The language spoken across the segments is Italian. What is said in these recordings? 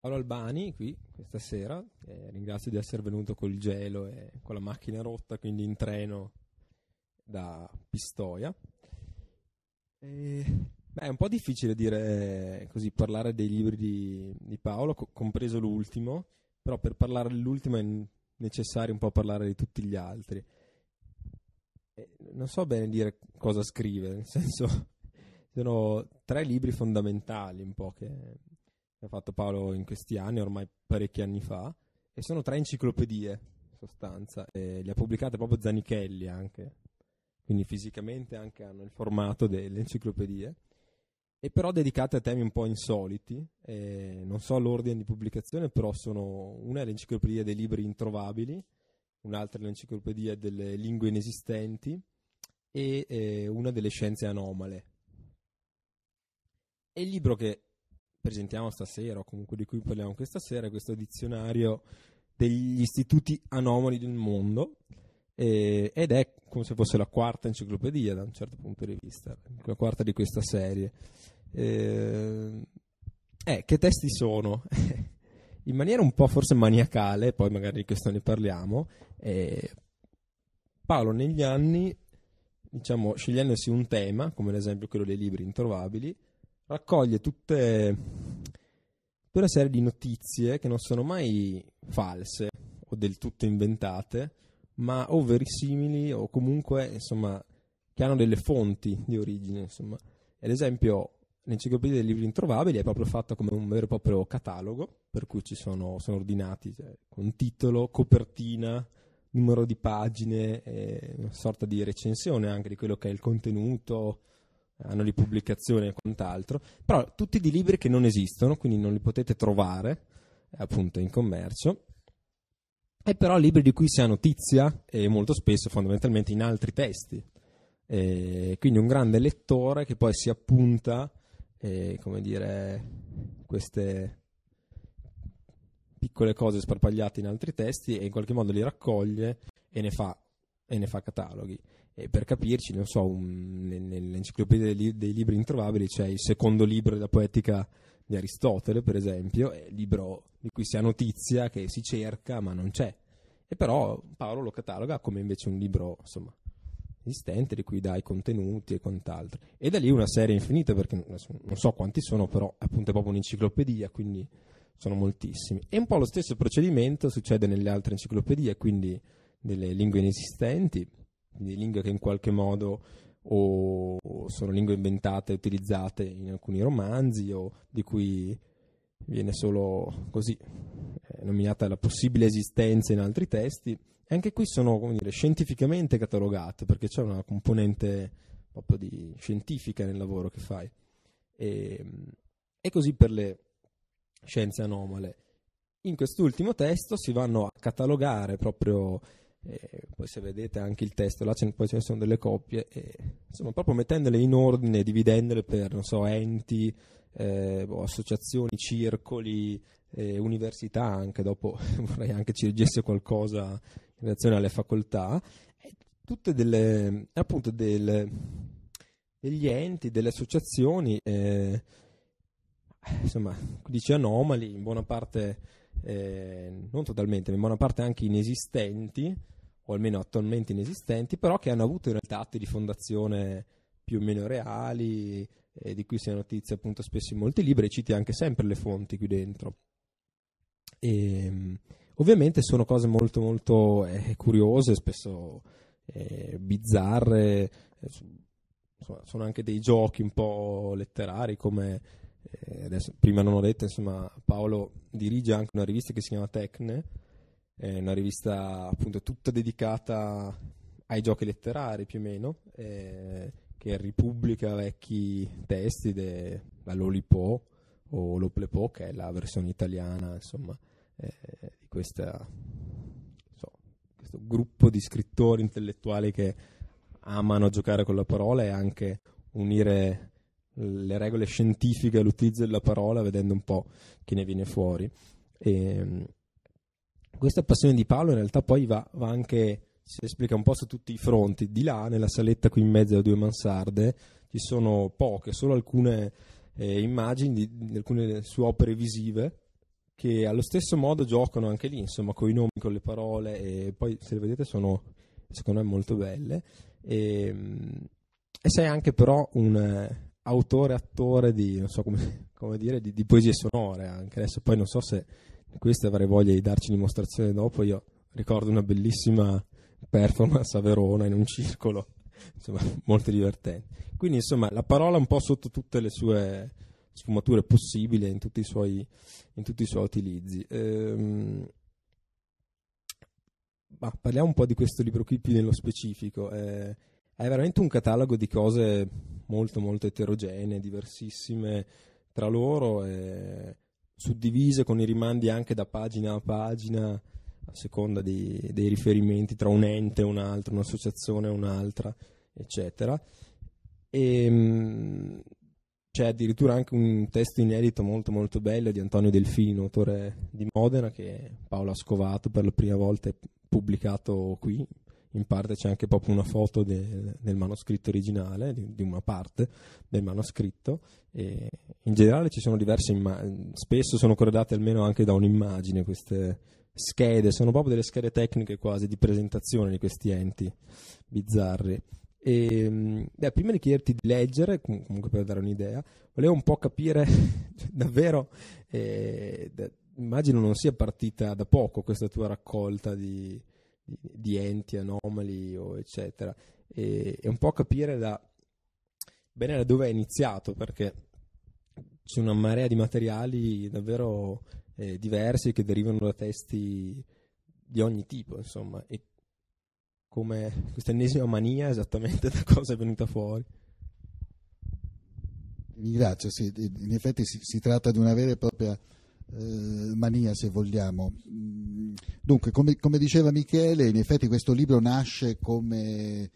Paolo Albani qui questa sera, eh, ringrazio di essere venuto col gelo e con la macchina rotta, quindi in treno da Pistoia. E, beh, è un po' difficile dire eh, così, parlare dei libri di, di Paolo, co- compreso l'ultimo, però per parlare dell'ultimo è necessario un po' parlare di tutti gli altri. E non so bene dire cosa scrive, nel senso sono tre libri fondamentali un po' che che ha fatto Paolo in questi anni, ormai parecchi anni fa, e sono tre enciclopedie, in sostanza, e le ha pubblicate proprio Zanichelli anche, quindi fisicamente anche hanno il formato delle enciclopedie, e però dedicate a temi un po' insoliti, e non so l'ordine di pubblicazione, però sono una è l'enciclopedia dei libri introvabili, un'altra è l'enciclopedia delle lingue inesistenti e eh, una delle scienze anomale. E il libro che presentiamo stasera o comunque di cui parliamo questa sera è questo dizionario degli istituti anomali del mondo eh, ed è come se fosse la quarta enciclopedia da un certo punto di vista, la quarta di questa serie. Eh, eh, che testi sono? In maniera un po' forse maniacale, poi magari di questo ne parliamo, eh, Paolo negli anni, diciamo, scegliendosi un tema, come ad esempio quello dei libri introvabili, raccoglie tutte, tutta una serie di notizie che non sono mai false o del tutto inventate, ma o verosimili o comunque, insomma, che hanno delle fonti di origine, insomma. Ad esempio, l'enciclopedia dei libri introvabili è proprio fatta come un vero e proprio catalogo, per cui ci sono, sono ordinati cioè, con titolo, copertina, numero di pagine, eh, una sorta di recensione anche di quello che è il contenuto, hanno di pubblicazione e quant'altro, però tutti di libri che non esistono, quindi non li potete trovare eh, appunto in commercio. E però libri di cui si ha notizia e molto spesso fondamentalmente in altri testi. E quindi un grande lettore che poi si appunta, eh, come dire, queste piccole cose sparpagliate in altri testi e in qualche modo li raccoglie e ne fa, e ne fa cataloghi. E per capirci, non so, nell'enciclopedia dei, li, dei, libri introvabili c'è il secondo libro della poetica di Aristotele, per esempio, è il libro di cui si ha notizia, che si cerca, ma non c'è. E però Paolo lo cataloga come invece un libro, insomma, esistente, di cui dà i contenuti e quant'altro. E da lì una serie infinita, perché non so quanti sono, però appunto è proprio un'enciclopedia, quindi sono moltissimi. E un po' lo stesso procedimento succede nelle altre enciclopedie, quindi delle lingue inesistenti, quindi lingue che in qualche modo o, sono lingue inventate e utilizzate in alcuni romanzi o di cui viene solo così eh, nominata la possibile esistenza in altri testi. E anche qui sono dire, scientificamente catalogate perché c'è una componente proprio di, scientifica nel lavoro che fai. E, ehm, e così per le scienze anomale. In quest'ultimo testo si vanno a catalogare proprio e poi se vedete anche il testo, là ce, poi ce ne sono delle coppie, e, insomma proprio mettendole in ordine, dividendole per, non so, enti, eh, boh, associazioni, circoli, eh, università anche, dopo vorrei anche ci leggesse qualcosa in relazione alle facoltà, e tutte delle, appunto delle, degli enti, delle associazioni, eh, insomma, dice anomali, in buona parte eh, non totalmente, ma in buona parte anche inesistenti, o almeno attualmente inesistenti, però che hanno avuto in realtà atti di fondazione più o meno reali, eh, di cui si ha notizia appunto spesso in molti libri, e citi anche sempre le fonti qui dentro. E, ehm, ovviamente sono cose molto molto eh, curiose, spesso eh, bizzarre, eh, insomma, sono anche dei giochi un po' letterari come eh, adesso, prima non ho detto, insomma, Paolo dirige anche una rivista che si chiama Tecne, è una rivista appunto tutta dedicata ai giochi letterari più o meno, eh, che ripubblica vecchi testi della Lollipop o Loplepo, che è la versione italiana, insomma, eh, di questa, so, questo gruppo di scrittori intellettuali che amano giocare con la parola e anche unire le regole scientifiche, l'utilizzo della parola, vedendo un po' che ne viene fuori. E ehm, questa passione di Paolo in realtà poi va, va anche, si esplica un po' su tutti i fronti. Di là, nella saletta qui in mezzo a due mansarde, ci sono poche, solo alcune eh, immagini di, di alcune sue opere visive che allo stesso modo giocano anche lì, insomma, con i nomi, con le parole, e poi se le vedete sono secondo me molto belle. E, ehm, e sei anche però un, autore, attore di, non so come, come dire, di, di, poesie sonore anche. Adesso poi non so se questa avrei voglia di darci dimostrazione dopo. Io ricordo una bellissima performance a Verona in un circolo, insomma, molto divertente. Quindi, insomma, la parola un po' sotto tutte le sue sfumature possibili in tutti i suoi, tutti i suoi utilizzi. Ehm, parliamo un po' di questo libro qui più nello specifico. Eh, è veramente un catalogo di cose molto molto eterogenee, diversissime tra loro, suddivise con i rimandi anche da pagina a pagina a seconda di, dei riferimenti tra un ente e un altro, un'associazione e un'altra, eccetera. E, ehm, c'è addirittura anche un testo inedito molto molto bello di Antonio Delfino, autore di Modena, che Paolo ha scovato per la prima volta e pubblicato qui in parte c'è anche proprio una foto del, del manoscritto originale, di, di, una parte del manoscritto. E in generale ci sono diverse immagini, spesso sono corredate almeno anche da un'immagine queste schede, sono proprio delle schede tecniche quasi di presentazione di questi enti bizzarri. E, mm, eh, prima di chiederti di leggere, comunque per dare un'idea, volevo un po' capire davvero, eh, immagino non sia partita da poco questa tua raccolta di, di enti anomali o eccetera e, e un po' capire da bene da dove è iniziato perché c'è una marea di materiali davvero eh, diversi che derivano da testi di ogni tipo insomma e come questa ennesima mania esattamente da cosa è venuta fuori Ringrazio, sì, in effetti si, si tratta di una vera e propria eh, mania se vogliamo Dunque, come, come, diceva Michele, in effetti questo libro nasce come eh,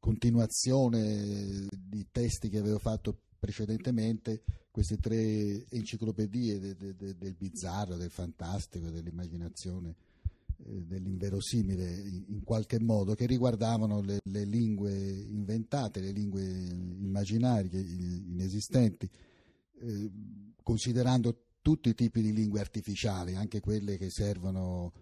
continuazione di testi che avevo fatto precedentemente, queste tre enciclopedie de, de, de, del bizzarro, del fantastico, dell'immaginazione, eh, dell'inverosimile in, qualche modo, che riguardavano le, le lingue inventate, le lingue immaginarie, inesistenti, eh, considerando tutti i tipi di lingue artificiali, anche quelle che servono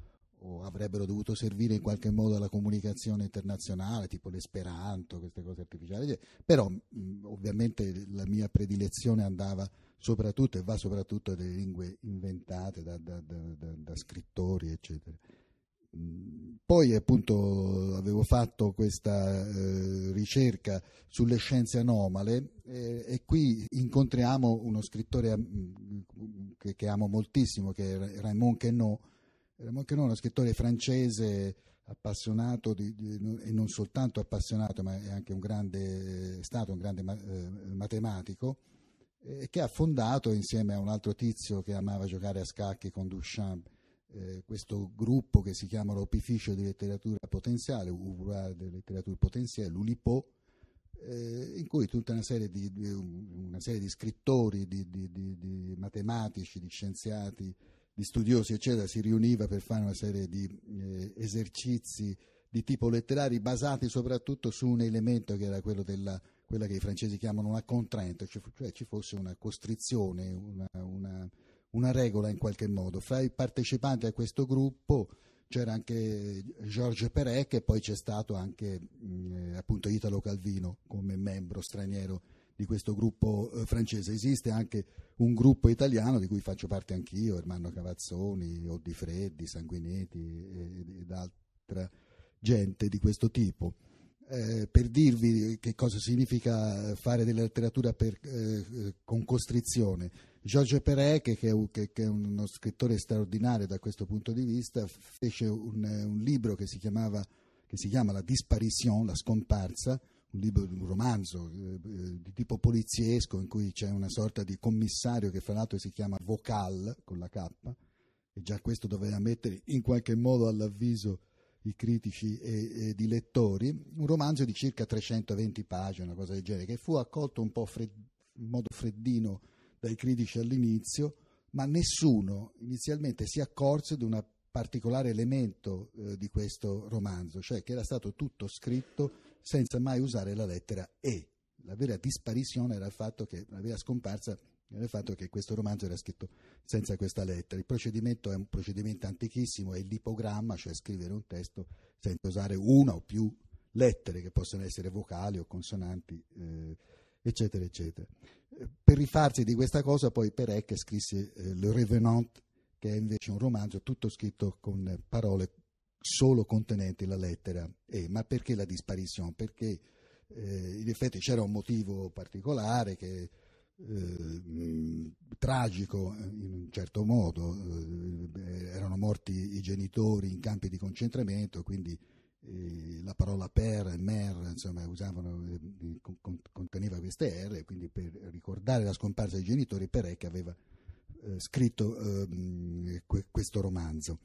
o avrebbero dovuto servire in qualche modo alla comunicazione internazionale, tipo l'esperanto, queste cose artificiali, cioè, però ovviamente la mia predilezione andava soprattutto e va soprattutto alle lingue inventate da, da, da, da scrittori, eccetera poi appunto avevo fatto questa eh, ricerca sulle scienze anomale eh, e qui incontriamo uno scrittore mm, che, che, amo moltissimo che è Raymond Queneau. Raymond Queneau è uno scrittore francese appassionato di, di, e non soltanto appassionato ma è anche un grande, stato un grande ma, eh, matematico che ha fondato insieme a un altro tizio che amava giocare a scacchi con Duchamp eh, questo gruppo che si chiama l'Opificio di Letteratura Potenziale, Uruguay di Letteratura Potenziale, l'Unipo, eh, in cui tutta una serie di, di, una serie di scrittori, di, di, matematici, di scienziati, di studiosi, eccetera, si riuniva per fare una serie di eh, esercizi di tipo letterari basati soprattutto su un elemento che era quello della quella che i francesi chiamano una contrainte, cioè, cioè ci fosse una costrizione, una, una una regola in qualche modo. Fra i partecipanti a questo gruppo c'era anche Georges Perec e poi c'è stato anche mh, mm, eh, appunto Italo Calvino come membro straniero di questo gruppo eh, francese. Esiste anche un gruppo italiano di cui faccio parte anch'io, Ermanno Cavazzoni, Oddi Freddi, Sanguinetti ed, ed altra gente di questo tipo. Eh, per dirvi che cosa significa eh, fare della letteratura per, eh, eh con costrizione, Giorgio Perec, che, che, che, è uno scrittore straordinario da questo punto di vista, fece un, un libro che si, chiamava, che si chiama La disparition, la scomparsa, un, libro, un romanzo eh, eh, di tipo poliziesco in cui c'è una sorta di commissario che fra l'altro si chiama Vocal con la K, e già questo doveva mettere in qualche modo all'avviso i critici e, e di lettori, un romanzo di circa 320 pagine, una cosa del genere, che fu accolto un po' fred- in modo freddino dai critici all'inizio, ma nessuno inizialmente si accorse di un particolare elemento eh, di questo romanzo, cioè che era stato tutto scritto senza mai usare la lettera E. La vera disparizione era il fatto che, la vera scomparsa era il fatto che questo romanzo era scritto senza questa lettera. Il procedimento è un procedimento antichissimo, è l'ipogramma, cioè scrivere un testo senza usare una o più lettere che possono essere vocali o consonanti, eh, eccetera, eccetera. Per rifarsi di questa cosa poi Perec scrisse eh, Le Revenant, che è invece un romanzo tutto scritto con parole solo contenenti la lettera E. Ma perché la disparizione? Perché eh, in effetti c'era un motivo particolare che eh, mm, tragico eh, in un certo modo, eh, erano morti i genitori in campi di concentramento, quindi la parola per, mer, insomma, usavano, eh, conteneva queste R, quindi per ricordare la scomparsa dei genitori, Perec aveva eh, scritto ehm, que, questo romanzo.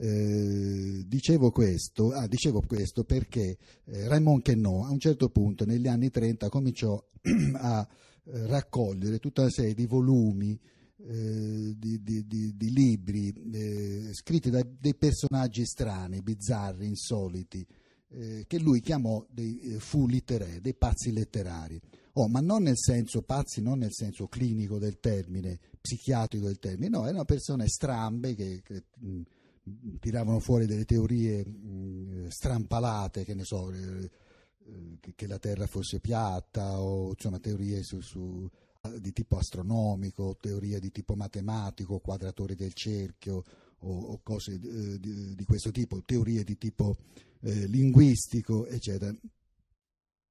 Eh, dicevo questo, ah, dicevo, questo, perché eh, Raymond Queneau a un certo punto negli anni 30 cominciò a raccogliere tutta una serie di volumi eh, di, di, di, di, libri eh, scritti da dei personaggi strani, bizzarri, insoliti, eh, che lui chiamò dei eh, fu litterè, dei pazzi letterari. Oh, ma non nel senso pazzi, non nel senso clinico del termine, psichiatrico del termine, no, erano persone strambe che, che mh, mm, tiravano fuori delle teorie mh, mm, strampalate, che ne so, eh, che, che la Terra fosse piatta o insomma teorie su, su di tipo astronomico, teoria di tipo matematico, quadratori del cerchio o, o cose eh, di, di, questo tipo, teorie di tipo eh, linguistico, eccetera.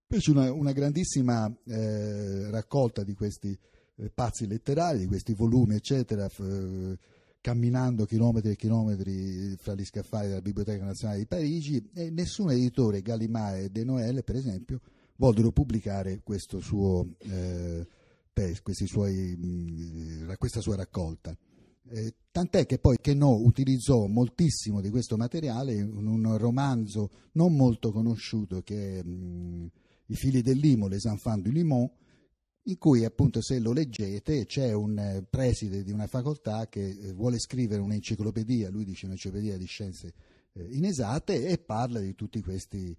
Fece una, una, grandissima eh, raccolta di questi eh, pazzi letterari, di questi volumi, eccetera, f, camminando chilometri e chilometri fra gli scaffali della Biblioteca Nazionale di Parigi e nessun editore, Gallimard e De Noël, per esempio, vollero pubblicare questo suo eh, queste, suoi, mm, questa sua raccolta. Eh, tant'è che poi Queneau utilizzò moltissimo di questo materiale in un romanzo non molto conosciuto che è mh, mm, I figli del Limo, Les enfants du Limon, in cui appunto se lo leggete c'è un eh, preside di una facoltà che eh, vuole scrivere un'enciclopedia, lui dice un'enciclopedia di scienze eh, inesatte e parla di tutti questi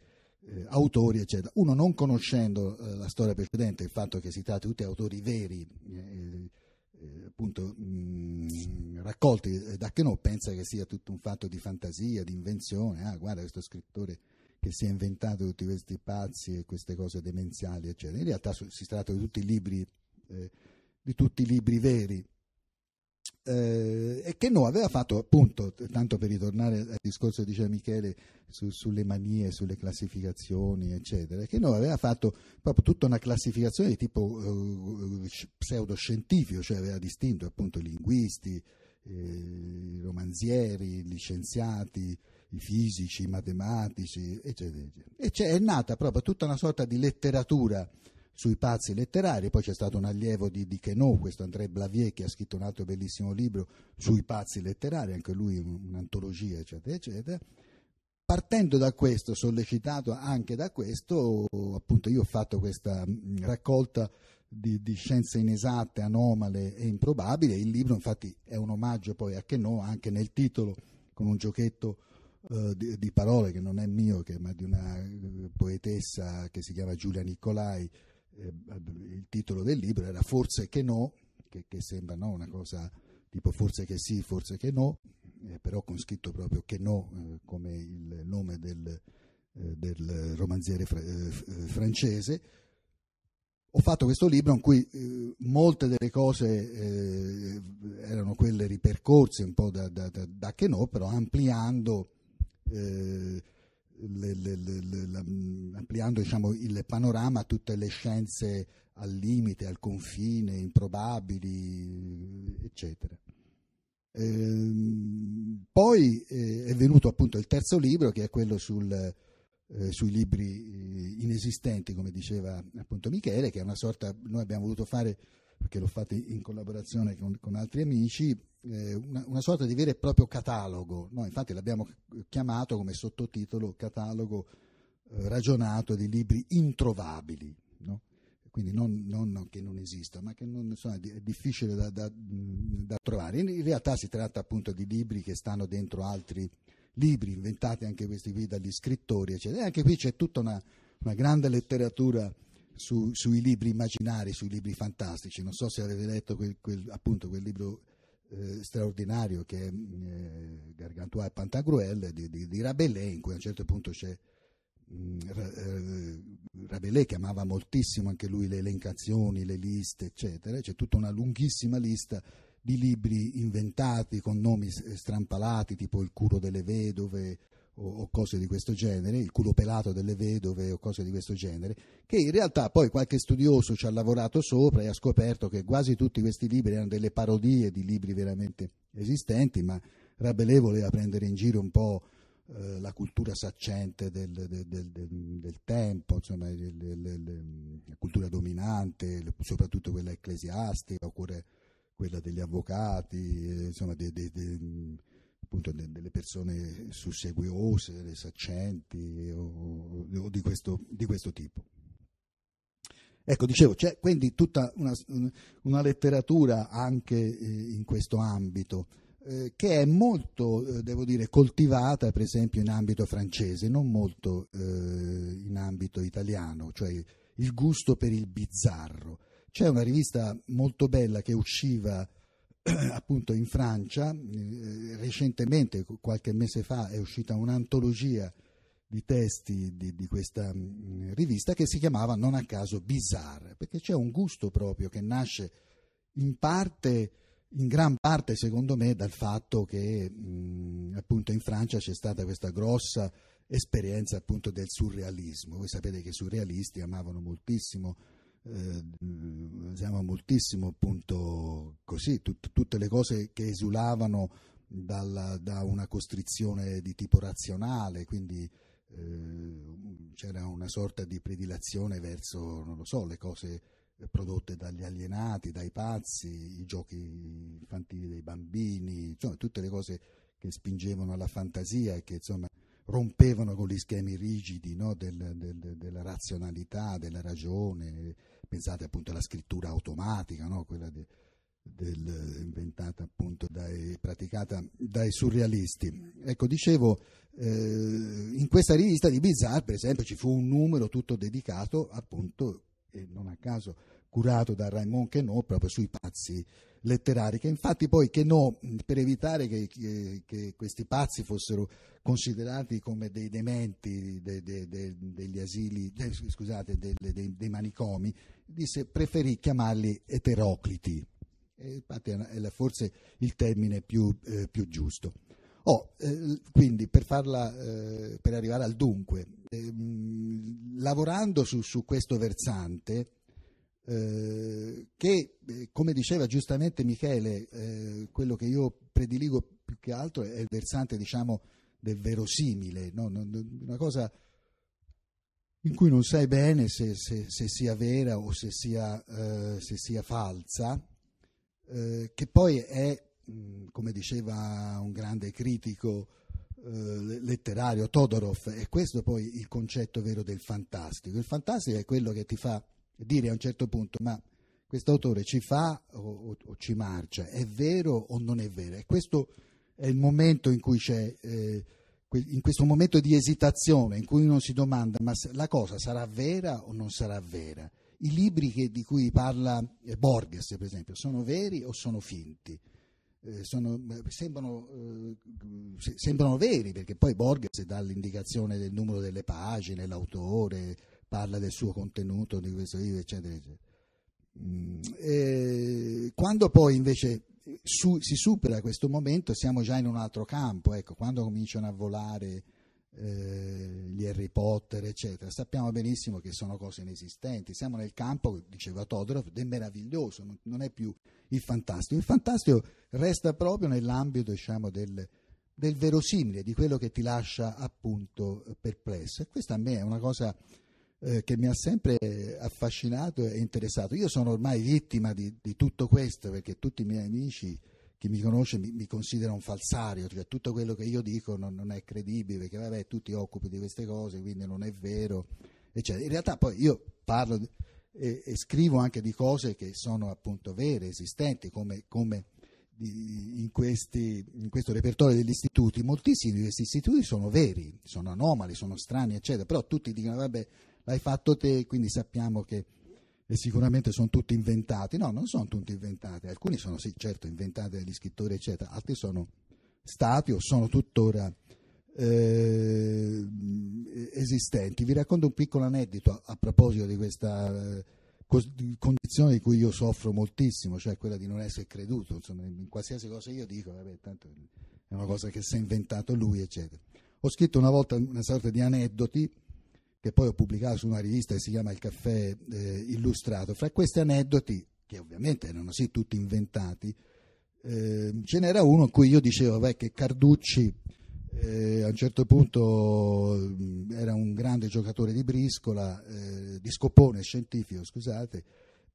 eh, autori, eccetera. Uno non conoscendo eh, la storia precedente, il fatto che si tratti di tutti autori veri, eh, eh, appunto mh, raccolti da che no, pensa che sia tutto un fatto di fantasia, di invenzione. Ah, guarda questo scrittore che si è inventato tutti questi pazzi e queste cose demenziali, eccetera. In realtà si tratta di tutti i libri, eh, di tutti i libri veri eh, che no, aveva fatto appunto, tanto per ritornare al discorso di diceva Michele su, sulle manie, sulle classificazioni, eccetera, che no, aveva fatto proprio tutta una classificazione di tipo eh, eh, pseudoscientifico, cioè aveva distinto appunto i linguisti, eh, i romanzieri, i licenziati, i fisici, i matematici, eccetera, eccetera. E cioè, è nata proprio tutta una sorta di letteratura sui pazzi letterari, poi c'è stato un allievo di, di Queneau, questo André Blavier che ha scritto un altro bellissimo libro sui pazzi letterari, anche lui un'antologia, eccetera, eccetera. Partendo da questo, sollecitato anche da questo, appunto io ho fatto questa mm, raccolta di, di scienze inesatte, anomale e improbabili, il libro infatti è un omaggio poi a Queneau, anche nel titolo, con un giochetto eh, di, di, parole che non è mio, che, ma di una eh, poetessa che si chiama Giulia Nicolai, eh, il titolo del libro era Forse che no, che, che sembra no, una cosa tipo forse che sì, forse che no, eh, però con scritto proprio che no eh, come il nome del, eh, del romanziere fra- eh, eh, francese. Ho fatto questo libro in cui molte delle cose erano quelle ripercorse un po' da, da, da, da, che no, però ampliando le, le, la, mm, ampliando diciamo, il panorama a tutte le scienze al limite, al confine, improbabili, eccetera. Ehm, poi eh, è venuto appunto il terzo libro che è quello sul, eh, sui libri eh, inesistenti, come diceva appunto Michele, che è una sorta, noi abbiamo voluto fare perché l'ho fatto in collaborazione con, con altri amici, eh, una, una, sorta di vero e proprio catalogo. No? Infatti l'abbiamo chiamato come sottotitolo catalogo eh, ragionato di libri introvabili. No? Quindi non, non, che non esistano, ma che non, insomma, è difficile da, da, da trovare. In, in realtà si tratta appunto di libri che stanno dentro altri libri, inventati anche questi qui dagli scrittori, eccetera. E anche qui c'è tutta una, una grande letteratura su, sui libri immaginari, sui libri fantastici. Non so se avete letto quel, quel, appunto quel libro eh, straordinario che è eh, Gargantua e Pantagruel di, di, di, Rabelais, in cui a un certo punto c'è mh, mm, eh, Rabelais che amava moltissimo anche lui le elencazioni, le liste, eccetera. C'è tutta una lunghissima lista di libri inventati con nomi strampalati, tipo Il curo delle vedove o, o cose di questo genere, il culo pelato delle vedove o cose di questo genere, che in realtà poi qualche studioso ci ha lavorato sopra e ha scoperto che quasi tutti questi libri erano delle parodie di libri veramente esistenti, ma Rabelais voleva prendere in giro un po' eh, la cultura saccente del, del, del, del tempo, insomma, la cultura dominante, soprattutto quella ecclesiastica, oppure quella degli avvocati, eh, insomma, de, de, de, appunto delle persone susseguiose, delle saccenti o, o di, questo, di questo tipo. Ecco, dicevo, c'è quindi tutta una, una letteratura anche eh, in questo ambito eh, che è molto, eh, devo dire, coltivata per esempio in ambito francese, non molto in ambito italiano, cioè il gusto per il bizzarro. C'è una rivista molto bella che usciva eh, appunto in Francia, eh, recentemente, qualche mese fa, è uscita un'antologia di testi di, di, questa mm, rivista che si chiamava non a caso Bizarre, perché c'è un gusto proprio che nasce in parte, in gran parte secondo me, dal fatto che mh, mm, appunto in Francia c'è stata questa grossa esperienza appunto del surrealismo. Voi sapete che i surrealisti amavano moltissimo eh, usiamo moltissimo appunto così, tut- tutte le cose che esulavano dalla, da una costrizione di tipo razionale, quindi eh, c'era una sorta di predilazione verso, non lo so, le cose prodotte dagli alienati, dai pazzi, i giochi infantili dei bambini, insomma tutte le cose che spingevano alla fantasia e che insomma rompevano con gli schemi rigidi no, del, del, della razionalità, della ragione Pensate appunto alla scrittura automatica, no? quella de, del, inventata appunto dai, praticata dai surrealisti. Ecco, dicevo, eh, in questa rivista di Bizarre, per esempio, ci fu un numero tutto dedicato appunto, e non a caso curato da Raymond Queneau proprio sui pazzi letterari, che infatti poi Queneau, per evitare che, che, che, questi pazzi fossero considerati come dei dementi de, de, de, degli asili, scusate, dei manicomi, disse preferì chiamarli eterocliti. E infatti è forse il termine più, eh, più giusto. Oh, eh, quindi per, farla, eh, per, arrivare al dunque, mh, ehm, lavorando su, su, questo versante, eh, che eh, come diceva giustamente Michele, eh, quello che io prediligo più che altro è il versante diciamo, del verosimile, no? una cosa in cui non sai bene se, se, se sia vera o se sia, eh, se sia falsa, eh, che poi è, mm, come diceva un grande critico eh, letterario, Todorov, è questo poi il concetto vero del fantastico. Il fantastico è quello che ti fa dire a un certo punto, ma questo autore ci fa o, o, o, ci marcia, è vero o non è vero? E questo è il momento in cui c'è eh, in questo momento di esitazione in cui uno si domanda ma la cosa sarà vera o non sarà vera? I libri che, di cui parla eh, Borges, per esempio, sono veri o sono finti? Eh, sono, eh, sembrano, eh, sembrano, veri perché poi Borges dà l'indicazione del numero delle pagine, l'autore parla del suo contenuto di questo libro, eccetera, eccetera. Mm, eh, quando poi invece su, si supera questo momento, siamo già in un altro campo, ecco, quando cominciano a volare eh, gli Harry Potter, eccetera, sappiamo benissimo che sono cose inesistenti, siamo nel campo, diceva Todorov, del meraviglioso, non, non è più il fantastico, il fantastico resta proprio nell'ambito diciamo, del, del verosimile, di quello che ti lascia appunto perplesso e questa a me è una cosa eh, che mi ha sempre affascinato e interessato. Io sono ormai vittima di, di tutto questo perché tutti i miei amici chi mi conosce mi, mi, considera un falsario, cioè tutto quello che io dico non, non, è credibile perché vabbè tu ti occupi di queste cose, quindi non è vero, eccetera. In realtà poi io parlo e, e scrivo anche di cose che sono appunto vere, esistenti, come, come di, in, questi, in, questo repertorio degli istituti, moltissimi di questi istituti sono veri, sono anomali, sono strani, eccetera, però tutti dicono vabbè l'hai fatto te, quindi sappiamo che e sicuramente sono tutti inventati. No, non sono tutti inventati, alcuni sono sì, certo inventati dagli scrittori, eccetera, altri sono stati o sono tuttora eh, esistenti. Vi racconto un piccolo aneddoto a, a proposito di questa eh, condizione di cui io soffro moltissimo, cioè quella di non essere creduto, insomma, in qualsiasi cosa io dico, vabbè, tanto è una cosa che si è inventato lui, eccetera. Ho scritto una volta una sorta di aneddoti che poi ho pubblicato su una rivista che si chiama Il Caffè eh, Illustrato. Fra questi aneddoti, che ovviamente erano sì tutti inventati, eh, ce n'era uno in cui io dicevo beh, che Carducci eh, a un certo punto mm, era un grande giocatore di briscola, eh, di scopone scientifico, scusate,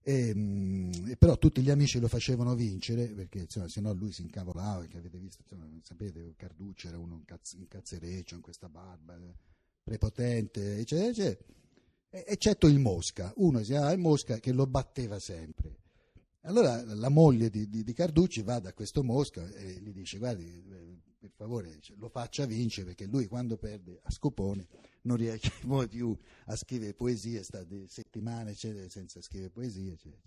e, mh, mm, però tutti gli amici lo facevano vincere perché se no lui si incavolava, perché avete visto, insomma, sapete, Carducci era uno incazz- incazzereccio in questa barba. Eh, prepotente, eccetera, eccetera, eccetto il Mosca. Uno si chiamava il Mosca che lo batteva sempre. Allora la moglie di, di, di Carducci va da questo Mosca e gli dice guardi, eh, per favore cioè, lo faccia vincere perché lui quando perde a scopone non riesce più a scrivere poesie, sta settimane eccetera, senza scrivere poesie. Eccetera.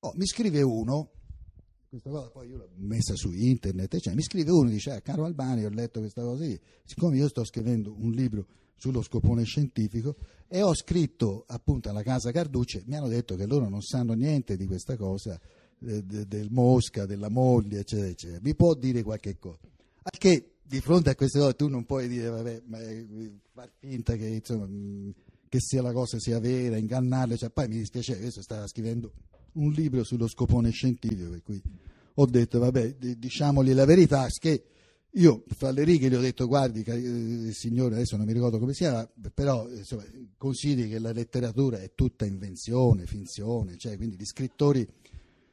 Oh, mi scrive uno questa cosa poi io l'ho messa su internet, eccetera. mi scrive uno e dice, ah, caro Albani, ho letto questa cosa lì, siccome io sto scrivendo un libro sullo scopone scientifico e ho scritto appunto alla casa Carducci, mi hanno detto che loro non sanno niente di questa cosa, eh, del Mosca, della moglie, eccetera, eccetera, mi può dire qualche cosa? Al che di fronte a queste cose tu non puoi dire, vabbè, ma, eh, far finta che, insomma, che sia la cosa sia vera, ingannarle, cioè, poi mi dispiace, questo stava scrivendo un libro sullo scopone scientifico, per cui ho detto, vabbè, diciamogli la verità, che io fra le righe gli ho detto, guardi, eh, signore, adesso non mi ricordo come si chiama, però insomma, consideri che la letteratura è tutta invenzione, finzione, cioè, quindi gli scrittori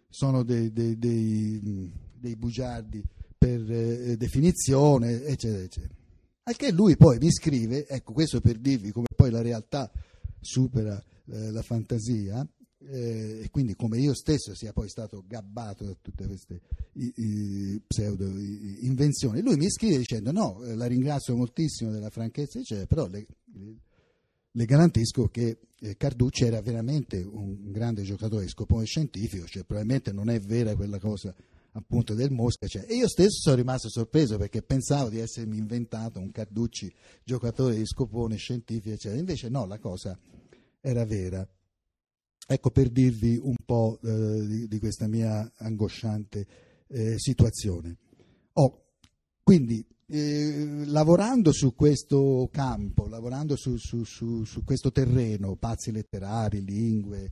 sono dei, dei, dei, dei bugiardi per eh, definizione, eccetera, eccetera. Al che lui poi mi scrive, ecco questo per dirvi come poi la realtà supera eh, la fantasia, eh, e quindi come io stesso sia poi stato gabbato da tutte queste i, i pseudo i, invenzioni, lui mi scrive dicendo no, eh, la ringrazio moltissimo della franchezza, eccetera, però le, le garantisco che eh, Carducci era veramente un grande giocatore di scopone scientifico, cioè probabilmente non è vera quella cosa appunto del Mosca. Cioè. E io stesso sono rimasto sorpreso perché pensavo di essermi inventato un Carducci giocatore di scopone scientifico, eccetera. Invece no, la cosa era vera. Ecco per dirvi un po' eh, di, di, questa mia angosciante eh, situazione. Oh, quindi eh, lavorando su questo campo, lavorando su, su, su, su questo terreno, pazzi letterari, lingue,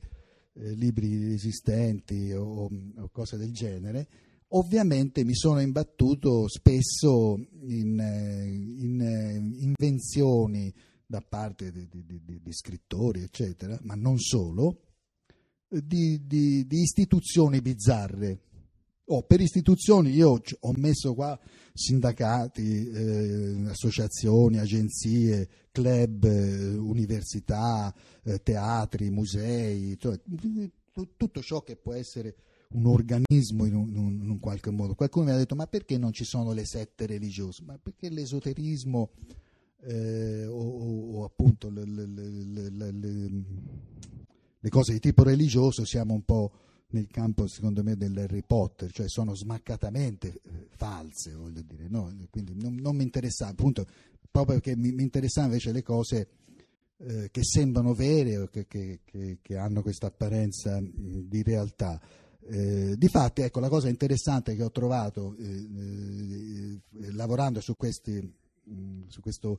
eh, libri esistenti o, o, cose del genere, ovviamente mi sono imbattuto spesso in, eh, in eh, invenzioni da parte di, di, di, di scrittori, eccetera, ma non solo di, di, di istituzioni bizzarre. Oh, per istituzioni io ho messo qua sindacati, eh, associazioni, agenzie, club, eh, università, eh, teatri, musei, cioè, tutto ciò che può essere un organismo in un, in un, qualche modo. Qualcuno mi ha detto ma perché non ci sono le sette religiose? Ma perché l'esoterismo eh, o, o, o, appunto le, le, le, le cose di tipo religioso siamo un po' nel campo, secondo me, dell'Harry Potter, cioè sono smaccatamente eh, false, voglio dire, no? quindi non, non, mi interessava, appunto, proprio perché mi, mi interessavano invece le cose eh, che sembrano vere o che, che, che, che hanno questa apparenza eh, di realtà. Eh, difatti, ecco, la cosa interessante che ho trovato eh, eh lavorando su, questi, mm, su questo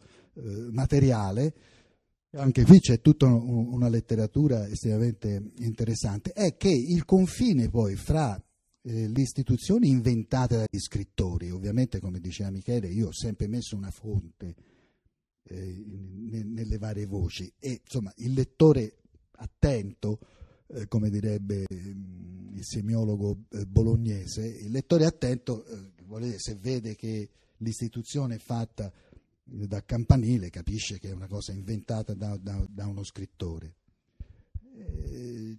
materiale anche qui c'è tutta una letteratura estremamente interessante, è che il confine poi fra eh, le istituzioni inventate dagli scrittori, ovviamente come diceva Michele, io ho sempre messo una fonte eh, ne, nelle varie voci e insomma il lettore attento, eh, come direbbe mm, il semiologo eh, bolognese, il lettore attento, eh, se vede che l'istituzione è fatta da campanile capisce che è una cosa inventata da, da, da uno scrittore. Eh,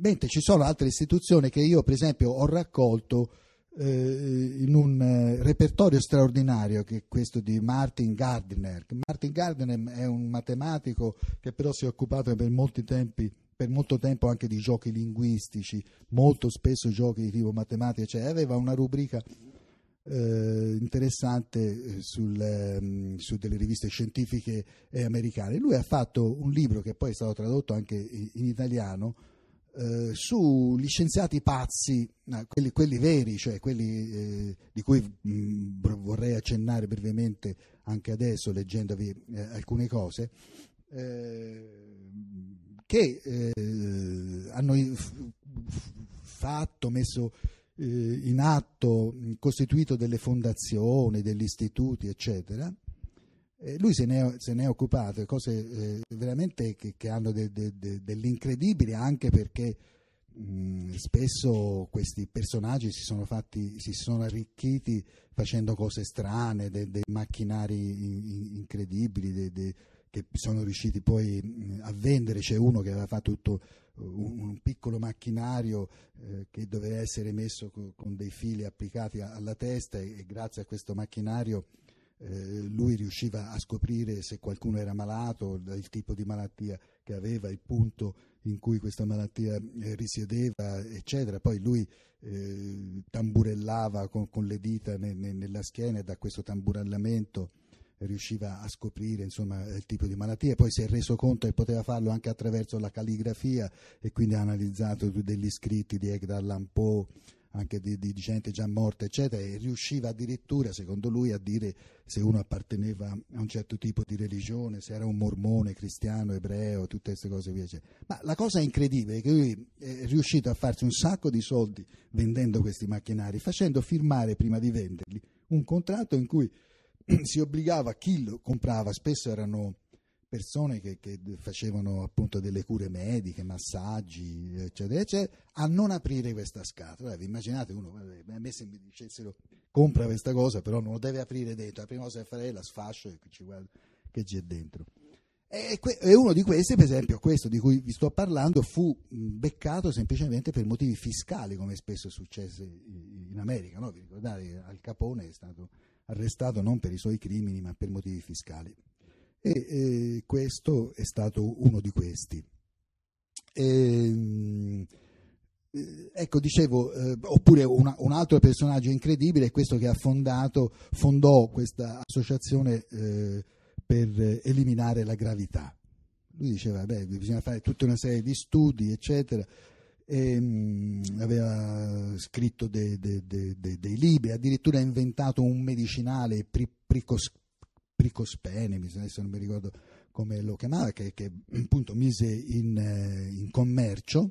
mentre ci sono altre istituzioni che io per esempio ho raccolto eh, in un eh, repertorio straordinario che è questo di Martin Gardner. Martin Gardner è un matematico che però si è occupato per molti tempi per molto tempo anche di giochi linguistici, molto spesso giochi di tipo matematico, cioè aveva una rubrica eh, interessante eh, sul, eh, su delle riviste scientifiche americane. Lui ha fatto un libro che poi è stato tradotto anche in italiano eh, sugli scienziati pazzi, no, ah, quelli, quelli, veri, cioè quelli eh, di cui mh, mm, vorrei accennare brevemente anche adesso leggendovi eh, alcune cose che eh, hanno f- f- fatto, messo eh, in atto, costituito delle fondazioni, degli istituti, eccetera. lui se ne, è, se ne, è, occupato, cose eh, veramente che, che hanno de, de, de, dell'incredibile, anche perché mh, spesso questi personaggi si sono, fatti, si sono, arricchiti facendo cose strane, dei macchinari in, in, incredibili, che sono riusciti poi a vendere. C'è uno che aveva fatto tutto un, un piccolo macchinario eh, che doveva essere messo co- con dei fili applicati a- alla testa e, e, grazie a questo macchinario eh, lui riusciva a scoprire se qualcuno era malato, il tipo di malattia che aveva, il punto in cui questa malattia eh, risiedeva, eccetera. Poi lui eh, tamburellava con, con le dita ne- ne- nella schiena e da questo tamburellamento riusciva a scoprire insomma, il tipo di malattia, poi si è reso conto che poteva farlo anche attraverso la calligrafia e quindi ha analizzato degli scritti di Edgar Lampo, anche di, di, gente già morta, eccetera, e riusciva addirittura, secondo lui, a dire se uno apparteneva a un certo tipo di religione, se era un mormone, cristiano, ebreo, tutte queste cose via. Ma la cosa incredibile è che lui è riuscito a farsi un sacco di soldi vendendo questi macchinari, facendo firmare prima di venderli un contratto in cui si obbligava chi lo comprava, spesso erano persone che, che, facevano appunto delle cure mediche, massaggi, eccetera, eccetera, a non aprire questa scatola. Allora, vi immaginate uno, a me se mi dicessero compra questa cosa, però non lo deve aprire dentro, la prima cosa che farei è la sfascio e ci guardo che c'è dentro. E, e uno di questi, per esempio, questo di cui vi sto parlando, fu beccato semplicemente per motivi fiscali, come spesso successe in America. No? Vi ricordate, Al Capone è stato arrestato non per i suoi crimini ma per motivi fiscali. E, e questo è stato uno di questi. E, ehm, eh, ecco, dicevo, eh, oppure una, un altro personaggio incredibile è questo che ha fondato, fondò questa associazione eh, per eliminare la gravità. Lui diceva, beh, bisogna fare tutta una serie di studi, eccetera, Ehm, aveva scritto dei, dei, dei, dei libri, addirittura ha inventato un medicinale pri, pricos, pricospene, adesso non mi ricordo come lo chiamava, che, che appunto mise in, eh, in, commercio.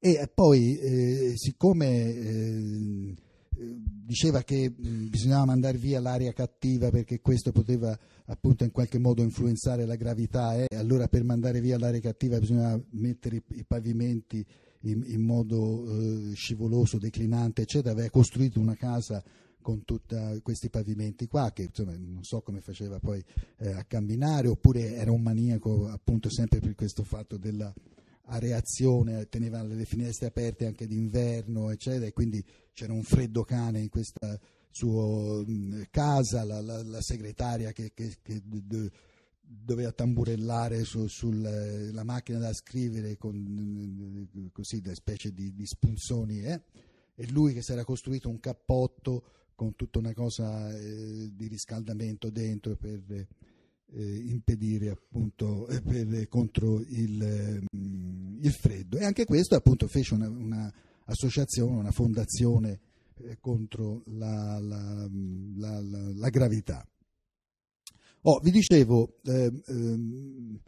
E poi, eh, siccome eh, diceva che bisognava mandare via l'aria cattiva perché questo poteva appunto in qualche modo influenzare la gravità eh. e eh? allora per mandare via l'aria cattiva bisognava mettere i, i pavimenti in, in modo eh, scivoloso, declinante, eccetera, aveva costruito una casa con tutti questi pavimenti qua che insomma, non so come faceva poi eh, a camminare oppure era un maniaco appunto sempre per questo fatto della, a reazione, tenevano le finestre aperte anche d'inverno, eccetera, e quindi c'era un freddo cane in questa sua casa, la, la, la segretaria che, che, che doveva tamburellare su, sulla eh, macchina da scrivere con così delle specie di, di spunzoni, eh? e lui che si era costruito un cappotto con tutta una cosa eh, di riscaldamento dentro per eh, eh, impedire appunto eh, per, contro il, mh, mm, il, freddo. E anche questo appunto fece un'associazione, una, una fondazione eh, contro la, mm, la, la, la gravità. Oh, vi dicevo, eh, ehm,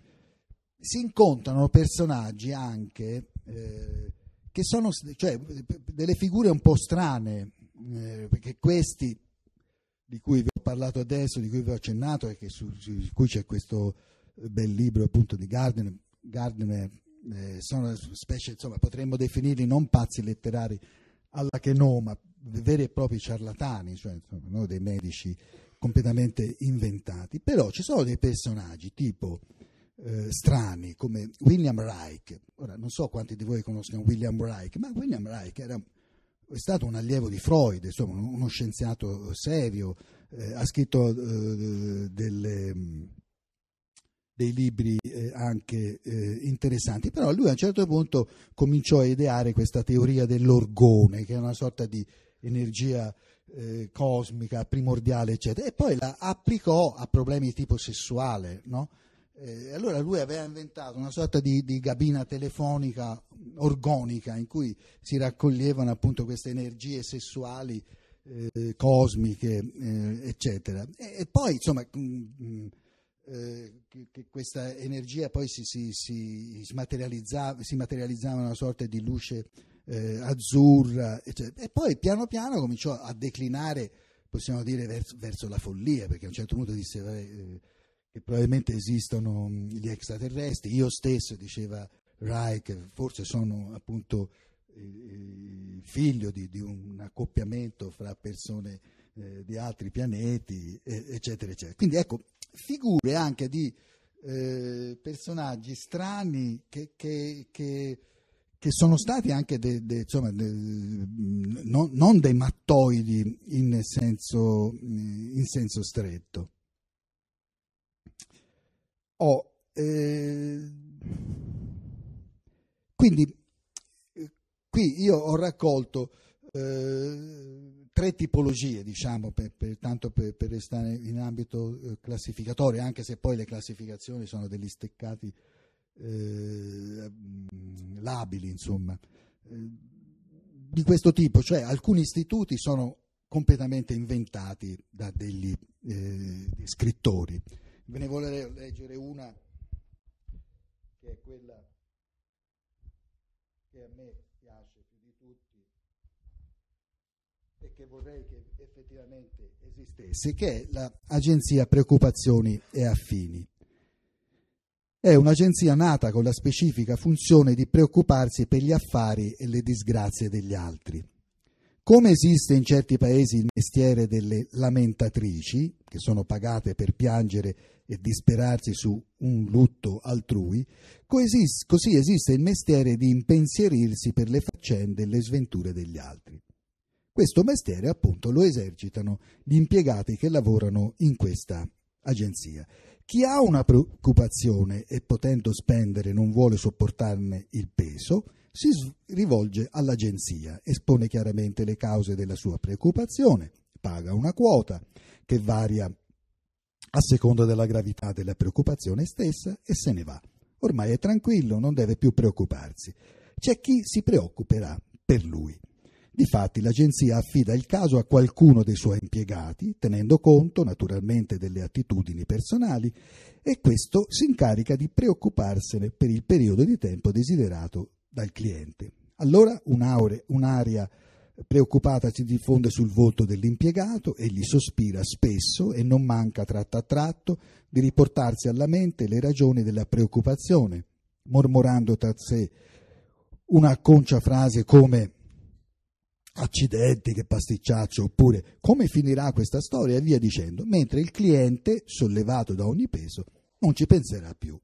si incontrano personaggi anche eh, che sono cioè, eh, delle figure un po' strane, perché questi di cui vi ho parlato adesso, di cui vi ho accennato e su, su, su, cui c'è questo eh, bel libro appunto di Gardner, Gardner eh, sono specie, insomma, potremmo definirli non pazzi letterari alla che no, ma veri e propri ciarlatani, cioè insomma, no, dei medici completamente inventati. Però ci sono dei personaggi tipo eh, strani come William Reich. Ora non so quanti di voi conoscono William Reich, ma William Reich era un è stato un allievo di Freud, insomma, uno scienziato eh, serio, eh, ha scritto eh, delle, mm, dei libri eh, anche eh, interessanti, però lui a un certo punto cominciò a ideare questa teoria dell'orgone, che è una sorta di energia eh, cosmica primordiale, eccetera, e poi la applicò a problemi di tipo sessuale, no? Eh, allora lui aveva inventato una sorta di, di, gabina telefonica organica in cui si raccoglievano appunto queste energie sessuali eh, cosmiche, eh, eccetera. E, e, poi insomma. Mh, mm, mm, eh, che, che questa energia poi si, si, si, materializzava, si, materializzava, in una sorta di luce eh, azzurra, eccetera. e poi piano piano cominciò a declinare, possiamo dire, verso, verso la follia, perché a un certo punto disse che probabilmente esistono mm, gli extraterrestri. Io stesso, diceva Reich, forse sono appunto eh, figlio di, di, un accoppiamento fra persone eh, di altri pianeti, eccetera, eccetera. Quindi ecco, figure anche di eh, personaggi strani che, che, che, che, sono stati anche de, de, insomma, de, no, non dei mattoidi in senso, in senso stretto. Oh, eh, quindi eh, qui io ho raccolto eh, tre tipologie, diciamo, per, per, tanto per, per, restare in ambito eh, classificatorio, anche se poi le classificazioni sono degli steccati eh, labili, insomma, eh, di questo tipo, cioè alcuni istituti sono completamente inventati da degli scrittori Ve ne volevo leggere una che è quella che a me piace più di tutti e che vorrei che effettivamente esistesse, che è l'agenzia Preoccupazioni e Affini. È un'agenzia nata con la specifica funzione di preoccuparsi per gli affari e le disgrazie degli altri. Come esiste in certi paesi il mestiere delle lamentatrici, che sono pagate per piangere e disperarsi su un lutto altrui, così esiste il mestiere di impensierirsi per le faccende e le sventure degli altri. Questo mestiere appunto lo esercitano gli impiegati che lavorano in questa agenzia. Chi ha una preoccupazione e potendo spendere non vuole sopportarne il peso, si rivolge all'agenzia, espone chiaramente le cause della sua preoccupazione, paga una quota che varia a seconda della gravità della preoccupazione stessa e se ne va. Ormai è tranquillo, non deve più preoccuparsi. C'è chi si preoccuperà per lui. Difatti l'agenzia affida il caso a qualcuno dei suoi impiegati, tenendo conto naturalmente delle attitudini personali, e questo si incarica di preoccuparsene per il periodo di tempo desiderato dal cliente. Allora un'area preoccupata si diffonde sul volto dell'impiegato, egli sospira spesso e non manca tratto a tratto di riportarsi alla mente le ragioni della preoccupazione, mormorando tra sé una concia frase come accidenti che pasticciaccio oppure come finirà questa storia e via dicendo, mentre il cliente, sollevato da ogni peso, non ci penserà più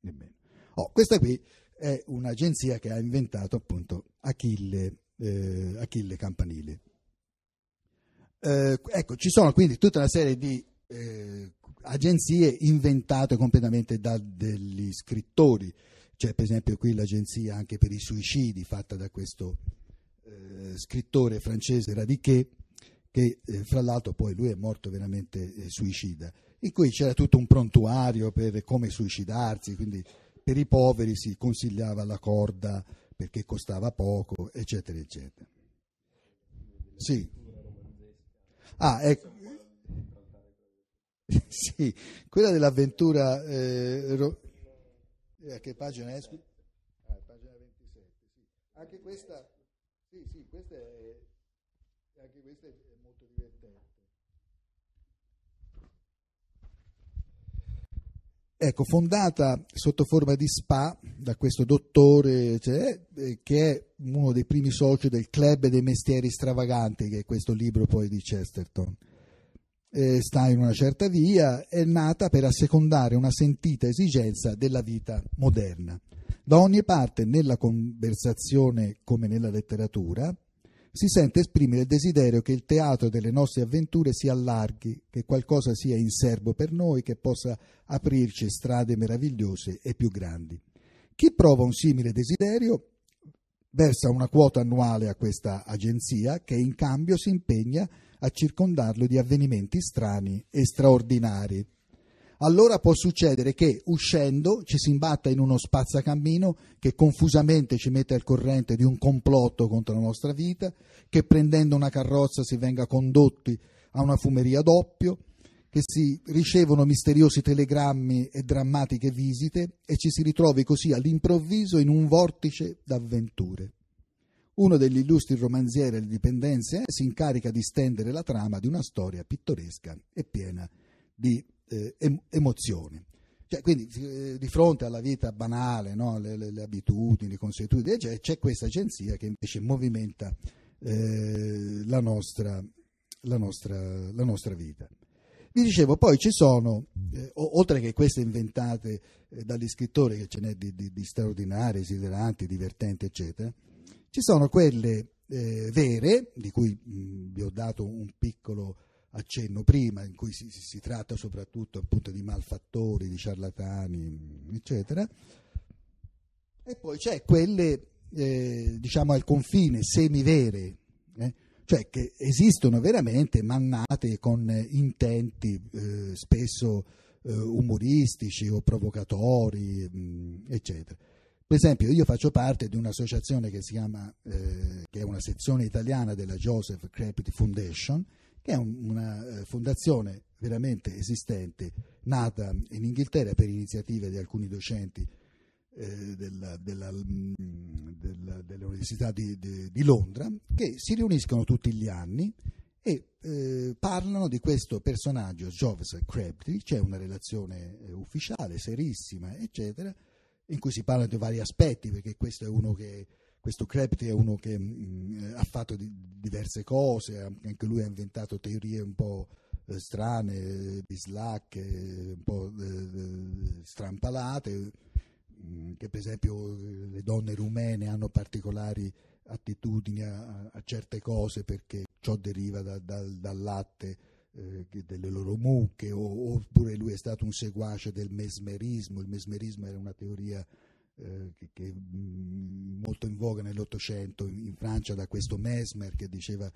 nemmeno. Oh, questa qui è un'agenzia che ha inventato appunto Achille eh, Achille Campanile. Eh, ecco, ci sono quindi tutta una serie di eh, agenzie inventate completamente da degli scrittori, c'è per esempio qui l'agenzia anche per i suicidi fatta da questo eh, scrittore francese Radichet che eh, fra l'altro poi lui è morto veramente eh, suicida, in cui c'era tutto un prontuario per come suicidarsi, quindi per i poveri si consigliava la corda, perché costava poco, eccetera, eccetera. Sì. Ah, ecco. sì, quella dell'avventura... Eh, ro- eh, a che pagina è? Ah, pagina 27, sì. Anche questa... Sì, sì, questa è Ecco, fondata sotto forma di SPA da questo dottore cioè, eh, che è uno dei primi soci del Club dei Mestieri Stravaganti, che è questo libro poi di Chesterton. Eh, sta in una certa via, è nata per assecondare una sentita esigenza della vita moderna. Da ogni parte, nella conversazione come nella letteratura, si sente esprimere il desiderio che il teatro delle nostre avventure si allarghi, che qualcosa sia in serbo per noi, che possa aprirci strade meravigliose e più grandi. Chi prova un simile desiderio versa una quota annuale a questa agenzia che in cambio si impegna a circondarlo di avvenimenti strani e straordinari allora può succedere che uscendo ci si imbatta in uno spazzacammino che confusamente ci mette al corrente di un complotto contro la nostra vita, che prendendo una carrozza si venga condotti a una fumeria d'oppio, che si ricevono misteriosi telegrammi e drammatiche visite e ci si ritrovi così all'improvviso in un vortice d'avventure. Uno degli illustri romanziere alle dipendenze si incarica di stendere la trama di una storia pittoresca e piena di eh, emozioni. Cioè, quindi eh, di fronte alla vita banale, no? le, le, le, abitudini, le consuetudini, cioè, c'è questa agenzia che invece movimenta eh, la, nostra, la, nostra, la, nostra, vita. Vi dicevo, poi ci sono, eh, oltre che queste inventate eh, dagli scrittori, che ce n'è di, di, di straordinari, esileranti, divertenti, eccetera, ci sono quelle eh, vere, di cui mh, vi ho dato un piccolo accenno prima, in cui si, si tratta soprattutto appunto di malfattori, di ciarlatani, eccetera. E poi c'è quelle, eh, diciamo, al confine, semivere, eh, cioè che esistono veramente mannate con intenti eh, spesso eh, umoristici o provocatori, mh, mm, eccetera. Per esempio, io faccio parte di un'associazione che si chiama, eh, che è una sezione italiana della Joseph Crepiti Foundation, che è un, una eh, fondazione veramente esistente, nata in Inghilterra per iniziative di alcuni docenti eh, della, della, mm, della, dell'Università di, di, di, Londra, che si riuniscono tutti gli anni e eh, parlano di questo personaggio, Joves Crabtree, c'è una relazione eh, ufficiale, serissima, eccetera, in cui si parla di vari aspetti, perché questo è uno che questo Crepte è uno che mh, mm, ha fatto di, diverse cose, anche lui ha inventato teorie un po' eh, strane, bislacche, un po' eh, eh strampalate, mh, mm, che per esempio eh, le donne rumene hanno particolari attitudini a, a certe cose perché ciò deriva da, da, dal latte delle loro mucche, oppure lui è stato un seguace del mesmerismo, il mesmerismo era una teoria eh, che, che mm, molto in voga nell'Ottocento in, Francia da questo Mesmer che diceva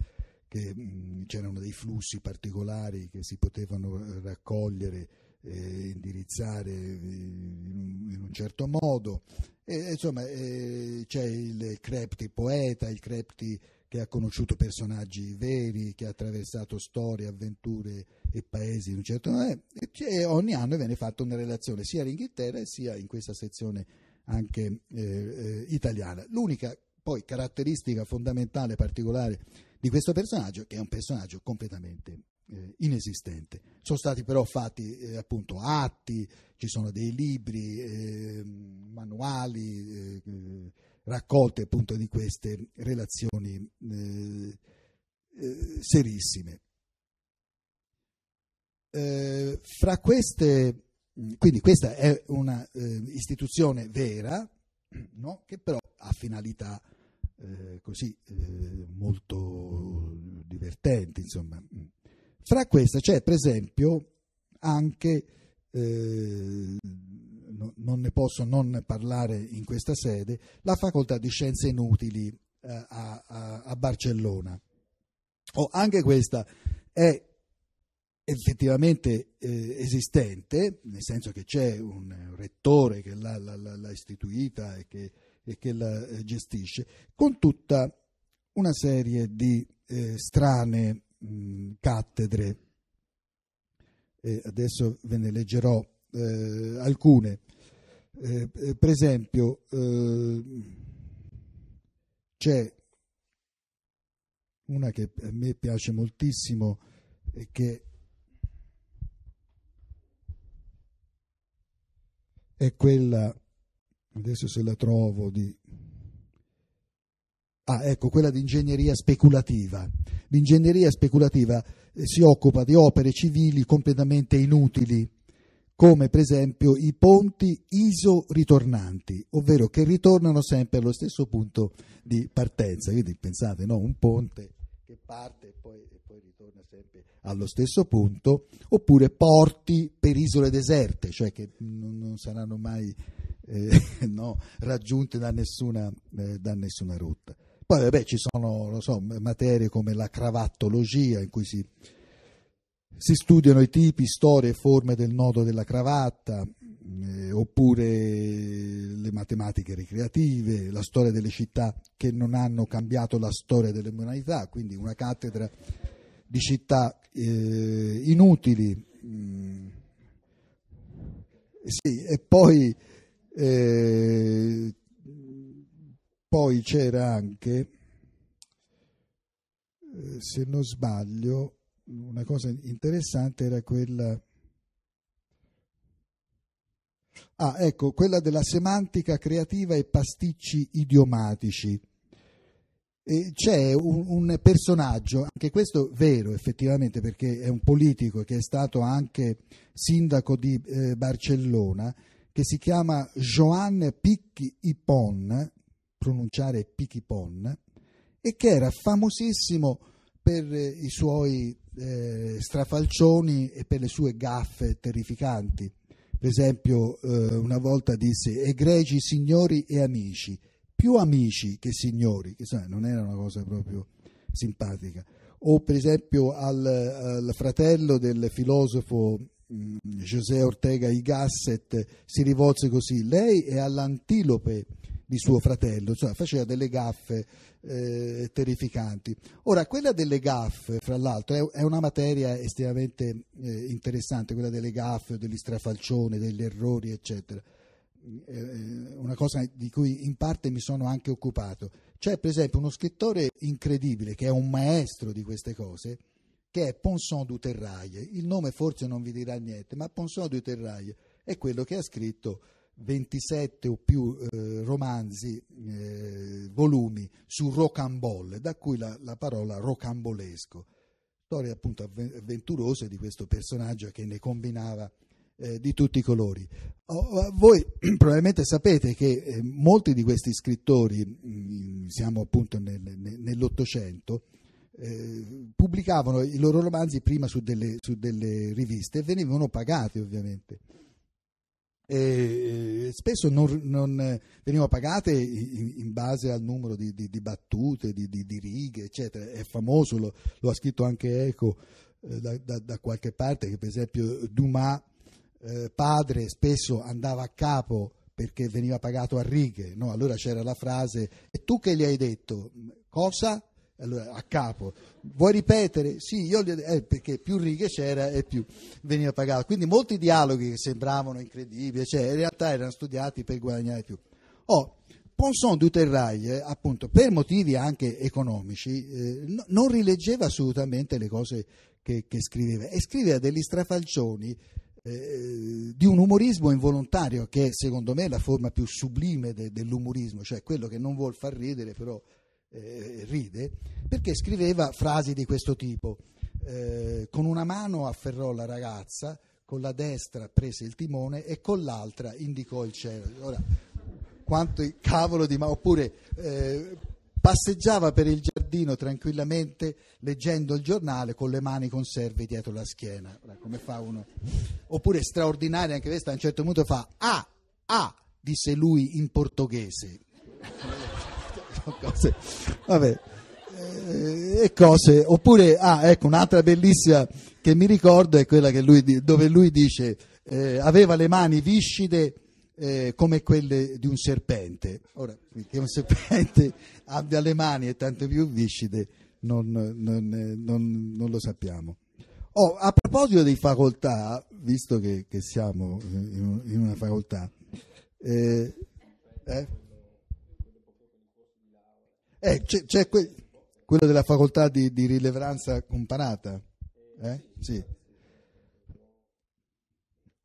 che mh, mm, c'erano dei flussi particolari che si potevano eh, raccogliere e indirizzare eh, in un, certo modo. E, insomma, eh, c'è il Crepti poeta, il Crepti che ha conosciuto personaggi veri, che ha attraversato storie, avventure e paesi in un certo modo. E, ogni anno viene fatta una relazione sia in Inghilterra sia in questa sezione anche eh, eh, italiana. L'unica poi caratteristica fondamentale, particolare di questo personaggio, è che è un personaggio completamente eh, inesistente. Sono stati però fatti eh, appunto atti, ci sono dei libri, eh, manuali, eh, raccolte appunto di queste relazioni serissime. fra queste Mm, quindi questa è un'istituzione eh, vera no? che però ha finalità eh, così eh, molto divertenti. Insomma. Mm. Fra queste c'è per esempio anche, eh, no, non ne posso non parlare in questa sede, la facoltà di scienze inutili eh, a, a, a Barcellona. Oh, anche questa è effettivamente eh, esistente, nel senso che c'è un, rettore che l'ha, l'ha, l'ha istituita e che, e che la eh, gestisce, con tutta una serie di eh, strane mh, cattedre. adesso ve ne leggerò eh, alcune. Eh, per esempio, c'è una che a me piace moltissimo e che è quella, adesso se la trovo, di... Ah, ecco, quella di ingegneria speculativa. L'ingegneria speculativa eh, si occupa di opere civili completamente inutili, come per esempio i ponti isoritornanti, ovvero che ritornano sempre allo stesso punto di partenza. Quindi pensate, no? un ponte che parte e poi poi ritorna sempre allo stesso punto, oppure porti per isole deserte, cioè che non, saranno mai eh, no, raggiunte da nessuna, eh, da nessuna rotta. Poi vabbè, ci sono so, materie come la cravattologia, in cui si, si studiano i tipi, storie e forme del nodo della cravatta, eh, oppure le matematiche ricreative, la storia delle città che non hanno cambiato la storia dell'umanità, quindi una cattedra di città eh, inutili. Mm. Sì, e poi, eh, poi c'era anche, eh, se non sbaglio, una cosa interessante era quella... Ah, ecco, quella della semantica creativa e pasticci idiomatici c'è un, un, personaggio, anche questo vero effettivamente perché è un politico che è stato anche sindaco di eh, Barcellona, che si chiama Joan Picchi Ipon, pronunciare Picchi Pon, e che era famosissimo per eh, i suoi eh, strafalcioni e per le sue gaffe terrificanti. Per esempio, eh, una volta disse: Egregi signori e amici, più amici che signori, che sai, non era una cosa proprio simpatica. O per esempio al, al fratello del filosofo mh, mm, José Ortega y Gasset si rivolse così, lei è all'antilope di suo fratello, cioè faceva delle gaffe eh, terrificanti. Ora, quella delle gaffe, fra l'altro, è, è una materia estremamente eh, interessante, quella delle gaffe, degli strafalcioni, degli errori, eccetera una cosa di cui in parte mi sono anche occupato. C'è per esempio uno scrittore incredibile che è un maestro di queste cose, che è Ponson du Terraille. Il nome forse non vi dirà niente, ma Ponson du Terraille è quello che ha scritto 27 o più eh, romanzi, eh, volumi su rocambolle, da cui la, la parola rocambolesco. Storie appunto avventurose di questo personaggio che ne combinava eh, di tutti i colori. Oh, oh, voi probabilmente sapete che eh, molti di questi scrittori, mm, siamo appunto nel, nell'Ottocento, eh, pubblicavano i loro romanzi prima su delle, su delle riviste e venivano pagati ovviamente. E spesso non, non, venivano pagate in, in, base al numero di, di, di battute, di, di, righe, eccetera. È famoso, lo, lo ha scritto anche Eco eh, da, da, da, qualche parte, che per esempio Dumas eh, padre spesso andava a capo perché veniva pagato a righe, no? allora c'era la frase e tu che gli hai detto? Cosa? Allora, a capo, vuoi ripetere? Sì, io gli, ho eh, perché più righe c'era e più veniva pagato. Quindi molti dialoghi che sembravano incredibili, cioè, in realtà erano studiati per guadagnare più. Oh, Ponson du Terrail, appunto, per motivi anche economici, eh, no, non rileggeva assolutamente le cose che, che, scriveva e scriveva degli strafalcioni eh, eh, di un umorismo involontario che secondo me è la forma più sublime de, dell'umorismo, cioè quello che non vuol far ridere però eh, ride, perché scriveva frasi di questo tipo. Eh, con una mano afferrò la ragazza, con la destra prese il timone e con l'altra indicò il cielo. Ora, quanto cavolo di ma oppure eh, Passeggiava per il giardino tranquillamente leggendo il giornale con le mani conserve dietro la schiena, come fa uno. Oppure straordinaria anche questa, a un certo punto fa ah, ah, disse lui in portoghese. cose, vabbè, eh, e cose. Oppure, ah, ecco, un'altra bellissima che mi ricordo è quella lui, dove lui dice eh, aveva le mani viscide eh, come quelle di un serpente. Ora, che un serpente abbia le mani e tante più viscide non, non, eh, non, non lo sappiamo. Oh, a proposito di facoltà, visto che, che siamo in, in, una facoltà, eh, eh? Eh, c'è, c'è que- quello della facoltà di, di rilevanza comparata? Eh? Sì.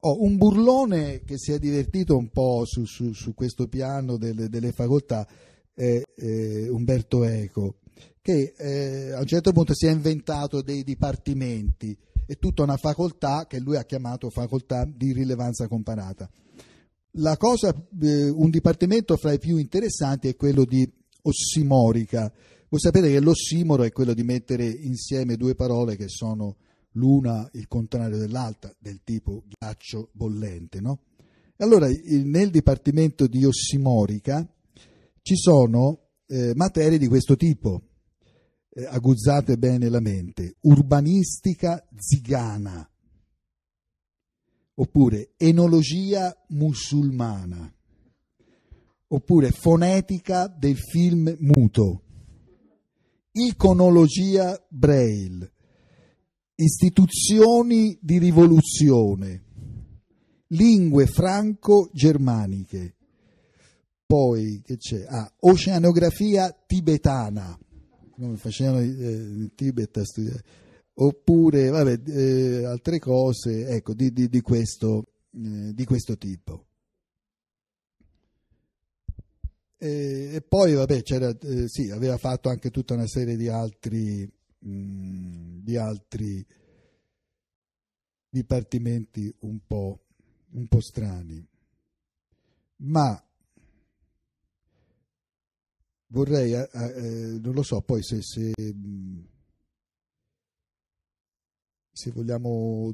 Oh, un burlone che si è divertito un po' su, su, su questo piano delle, delle facoltà è, è Umberto Eco, che eh, a un certo punto si è inventato dei dipartimenti e tutta una facoltà che lui ha chiamato facoltà di rilevanza comparata. Cosa, eh, un dipartimento fra i più interessanti è quello di ossimorica. Voi sapete che l'ossimoro è quello di mettere insieme due parole che sono l'una il contrario dell'altra, del tipo ghiaccio bollente. No? Allora, nel dipartimento di ossimorica ci sono eh, materie di questo tipo, eh, aguzzate bene la mente, urbanistica zigana, oppure enologia musulmana, oppure fonetica del film muto, iconologia braille, istituzioni di rivoluzione, lingue franco-germaniche, poi che c'è? Ah, oceanografia tibetana, come facevano in eh, Tibet a studiare, oppure vabbè, eh, altre cose ecco, di, di, di, questo, eh, di questo tipo. E, e poi vabbè, c'era, eh, sì, aveva fatto anche tutta una serie di altri di altri dipartimenti un po', un po strani. Ma vorrei, eh, eh, non lo so, poi se, se, se vogliamo,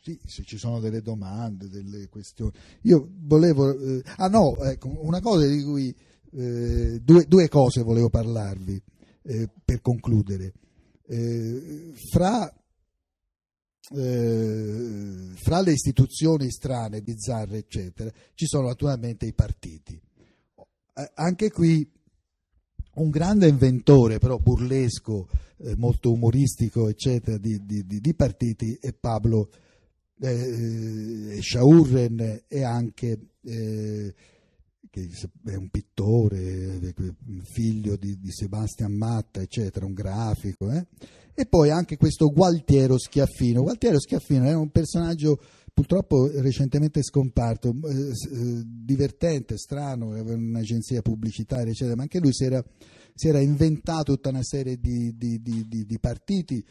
sì, se ci sono delle domande, delle questioni. Io volevo, eh, ah no, ecco, una cosa di cui, eh, due, due cose volevo parlarvi eh, per concludere. Eh, fra, eh, fra, le istituzioni strane, bizzarre, eccetera, ci sono naturalmente i partiti. anche qui un grande inventore, però burlesco, eh, molto umoristico, eccetera, di, di, di, di partiti è Pablo eh, eh Schaurren e anche... Eh, che è un pittore, figlio di, di Sebastian Matta, eccetera, un grafico. Eh? E poi anche questo Gualtiero Schiaffino. Gualtiero Schiaffino era un personaggio purtroppo recentemente scomparto, eh, eh, divertente, strano, aveva un'agenzia pubblicitaria, eccetera, ma anche lui si era si era inventato tutta una serie di, di, di, di partiti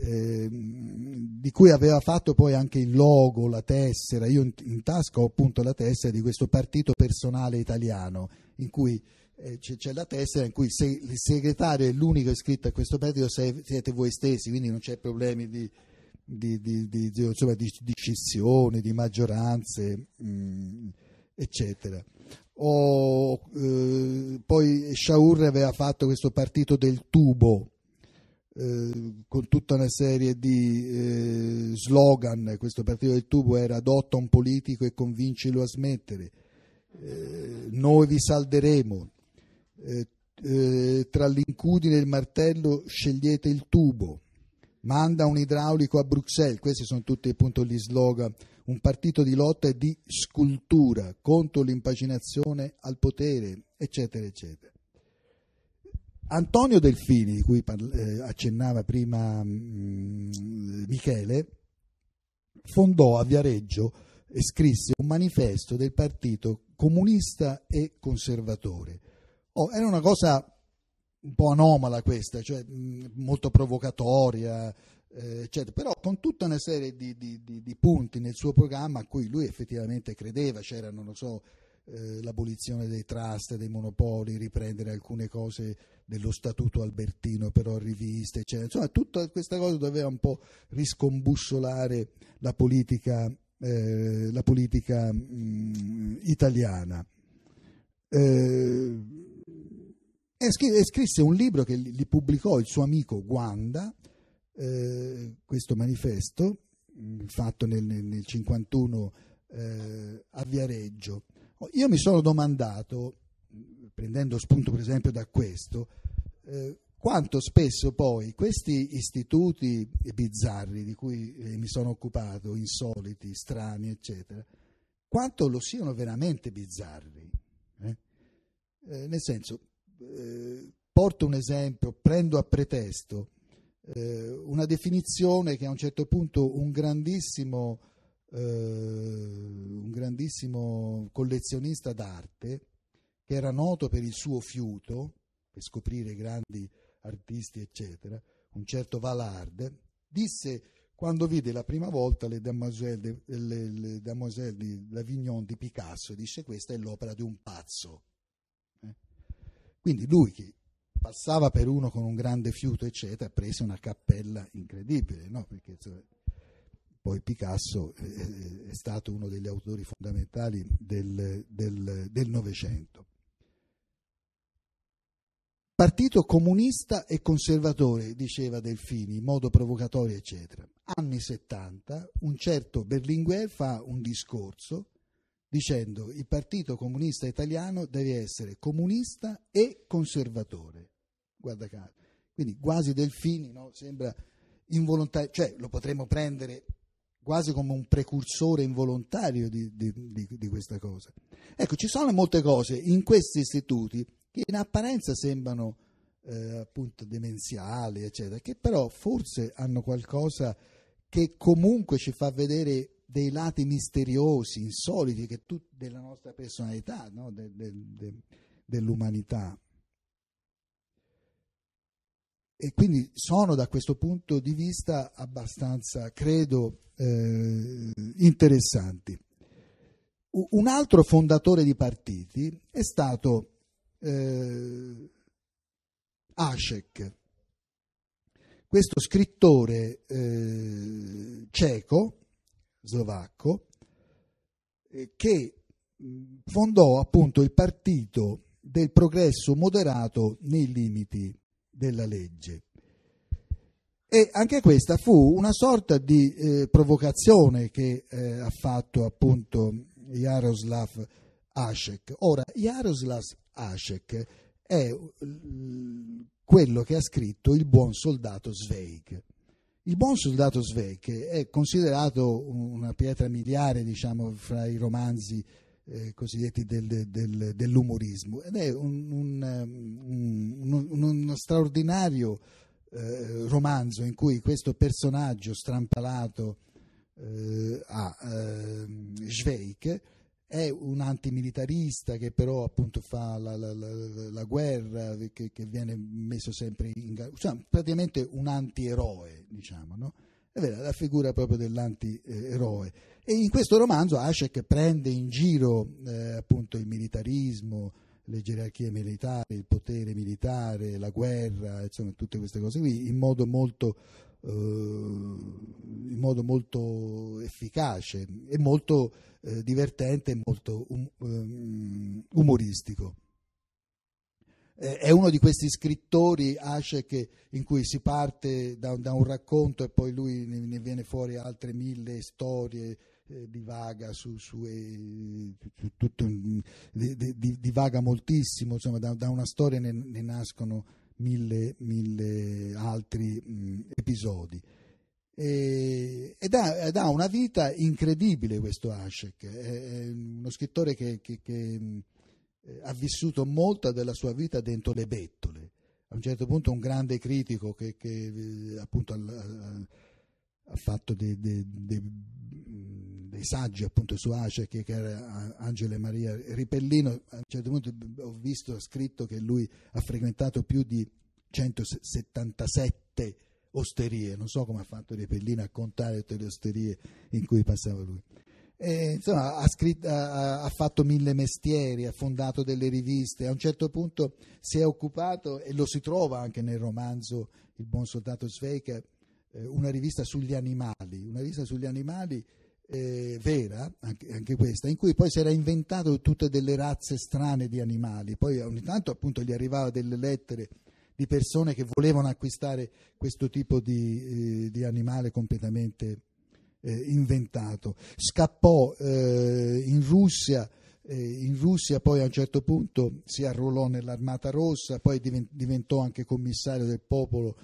eh, di cui aveva fatto poi anche il logo, la tessera. Io in, in, tasca ho appunto la tessera di questo partito personale italiano in cui eh, c'è, c'è, la tessera in cui se, il segretario è l'unico iscritto a questo partito siete voi stessi, quindi non c'è problemi di, di, di, di, insomma, di, di scissioni, di maggioranze, mh, mm, eccetera o, eh, poi Shaur aveva fatto questo partito del tubo eh, con tutta una serie di eh, slogan, questo partito del tubo era adotta un politico e convincilo a smettere, eh, noi vi salderemo, eh, eh, tra l'incudine e il martello scegliete il tubo, manda un idraulico a Bruxelles, questi sono tutti appunto gli slogan un partito di lotta e di scultura contro l'impaginazione al potere, eccetera, eccetera. Antonio Delfini, di cui eh, accennava prima mm, Michele, fondò a Viareggio e scrisse un manifesto del partito comunista e conservatore. Oh, era una cosa un po' anomala questa, cioè mm, molto provocatoria, eccetera. Eh, però con tutta una serie di, di, di, di, punti nel suo programma a cui lui effettivamente credeva, c'era non so, eh, l'abolizione dei trust, dei monopoli, riprendere alcune cose dello statuto albertino però riviste, eccetera. Insomma, tutta questa cosa doveva un po' riscombussolare la politica, eh, la politica mh, mm, italiana. Eh, e, scrisse un libro che li, pubblicò il suo amico Guanda, eh, questo manifesto mm, fatto nel, 1951 eh, a Viareggio. Oh, io mi sono domandato, prendendo spunto per esempio da questo, eh, quanto spesso poi questi istituti bizzarri di cui eh, mi sono occupato, insoliti, strani, eccetera, quanto lo siano veramente bizzarri. Eh? Eh, nel senso, eh, porto un esempio, prendo a pretesto eh, una definizione che a un certo punto un grandissimo, eh, un grandissimo collezionista d'arte, che era noto per il suo fiuto, per scoprire grandi artisti, eccetera, un certo Valarde, disse quando vide la prima volta le Damoiselle, le, le Damoiselle di Lavignon di Picasso, disse questa è l'opera di un pazzo. Eh? Quindi lui che passava per uno con un grande fiuto, eccetera, prese una cappella incredibile, no? Perché, cioè, poi Picasso è, è, stato uno degli autori fondamentali del Novecento. Partito comunista e conservatore, diceva Delfini, in modo provocatorio, eccetera. Anni 70, un certo Berlinguer fa un discorso dicendo il Partito Comunista Italiano deve essere comunista e conservatore guarda caso. Quindi quasi Delfini no? sembra involontario, cioè lo potremmo prendere quasi come un precursore involontario di, di, di, di, questa cosa. Ecco, ci sono molte cose in questi istituti che in apparenza sembrano eh, appunto demenziali, eccetera, che però forse hanno qualcosa che comunque ci fa vedere dei lati misteriosi, insoliti, che tu, della nostra personalità, no? de, de, de, dell'umanità e quindi sono da questo punto di vista abbastanza, credo, eh, interessanti. Un altro fondatore di partiti è stato eh, Asek, questo scrittore eh, ceco, slovacco, eh, che mm, fondò appunto il partito del progresso moderato nei limiti della legge. E anche questa fu una sorta di eh, provocazione che eh, ha fatto appunto Jaroslav Hašek. Ora, Jaroslav Hašek è quello che ha scritto Il buon soldato Zweig. Il buon soldato Zweig è considerato una pietra miliare, diciamo, fra i romanzi eh, cosiddetti del, del, dell'umorismo ed è um, un, un, un, uno straordinario eh, romanzo in cui questo personaggio strampalato eh, a eh, Schweik è un antimilitarista che però appunto fa la, la, la, la guerra che, che, viene messo sempre in cioè praticamente un antieroe diciamo no? è vera, la figura proprio dell'antieroe eh, e in questo romanzo Ashek prende in giro eh, appunto il militarismo, le gerarchie militari, il potere militare, la guerra, insomma tutte queste cose qui in modo molto, eh, in modo molto efficace e molto eh, divertente e molto um, ehm, umoristico. Eh, è uno di questi scrittori, Ashek, in cui si parte da, da un racconto e poi lui ne, ne viene fuori altre mille storie, eh, divaga, su, su, eh, tutto, divaga moltissimo, insomma da, da una storia ne, ne, nascono mille, mille altri mh, episodi. E, ed, ha, ed, ha, una vita incredibile questo Ashek, è, uno scrittore che, che, che ha vissuto molta della sua vita dentro le bettole. A un certo punto un grande critico che, che eh, appunto ha, ha fatto dei, dei, dei dei saggi appunto su Aceh, che era Angelo e Maria Ripellino, a un certo punto ho visto ha scritto che lui ha frequentato più di 177 osterie, non so come ha fatto Ripellino a contare tutte le osterie in cui passava lui. E, insomma, ha, scritto, ha, ha, fatto mille mestieri, ha fondato delle riviste, a un certo punto si è occupato, e lo si trova anche nel romanzo Il buon soldato Sveika, eh, una rivista sugli animali, una rivista sugli animali eh, vera, anche, anche, questa, in cui poi si era inventato tutte delle razze strane di animali, poi ogni tanto appunto gli arrivava delle lettere di persone che volevano acquistare questo tipo di, eh, di animale completamente eh, inventato. Scappò eh, in Russia eh, in Russia poi a un certo punto si arruolò nell'Armata Rossa, poi diventò anche commissario del popolo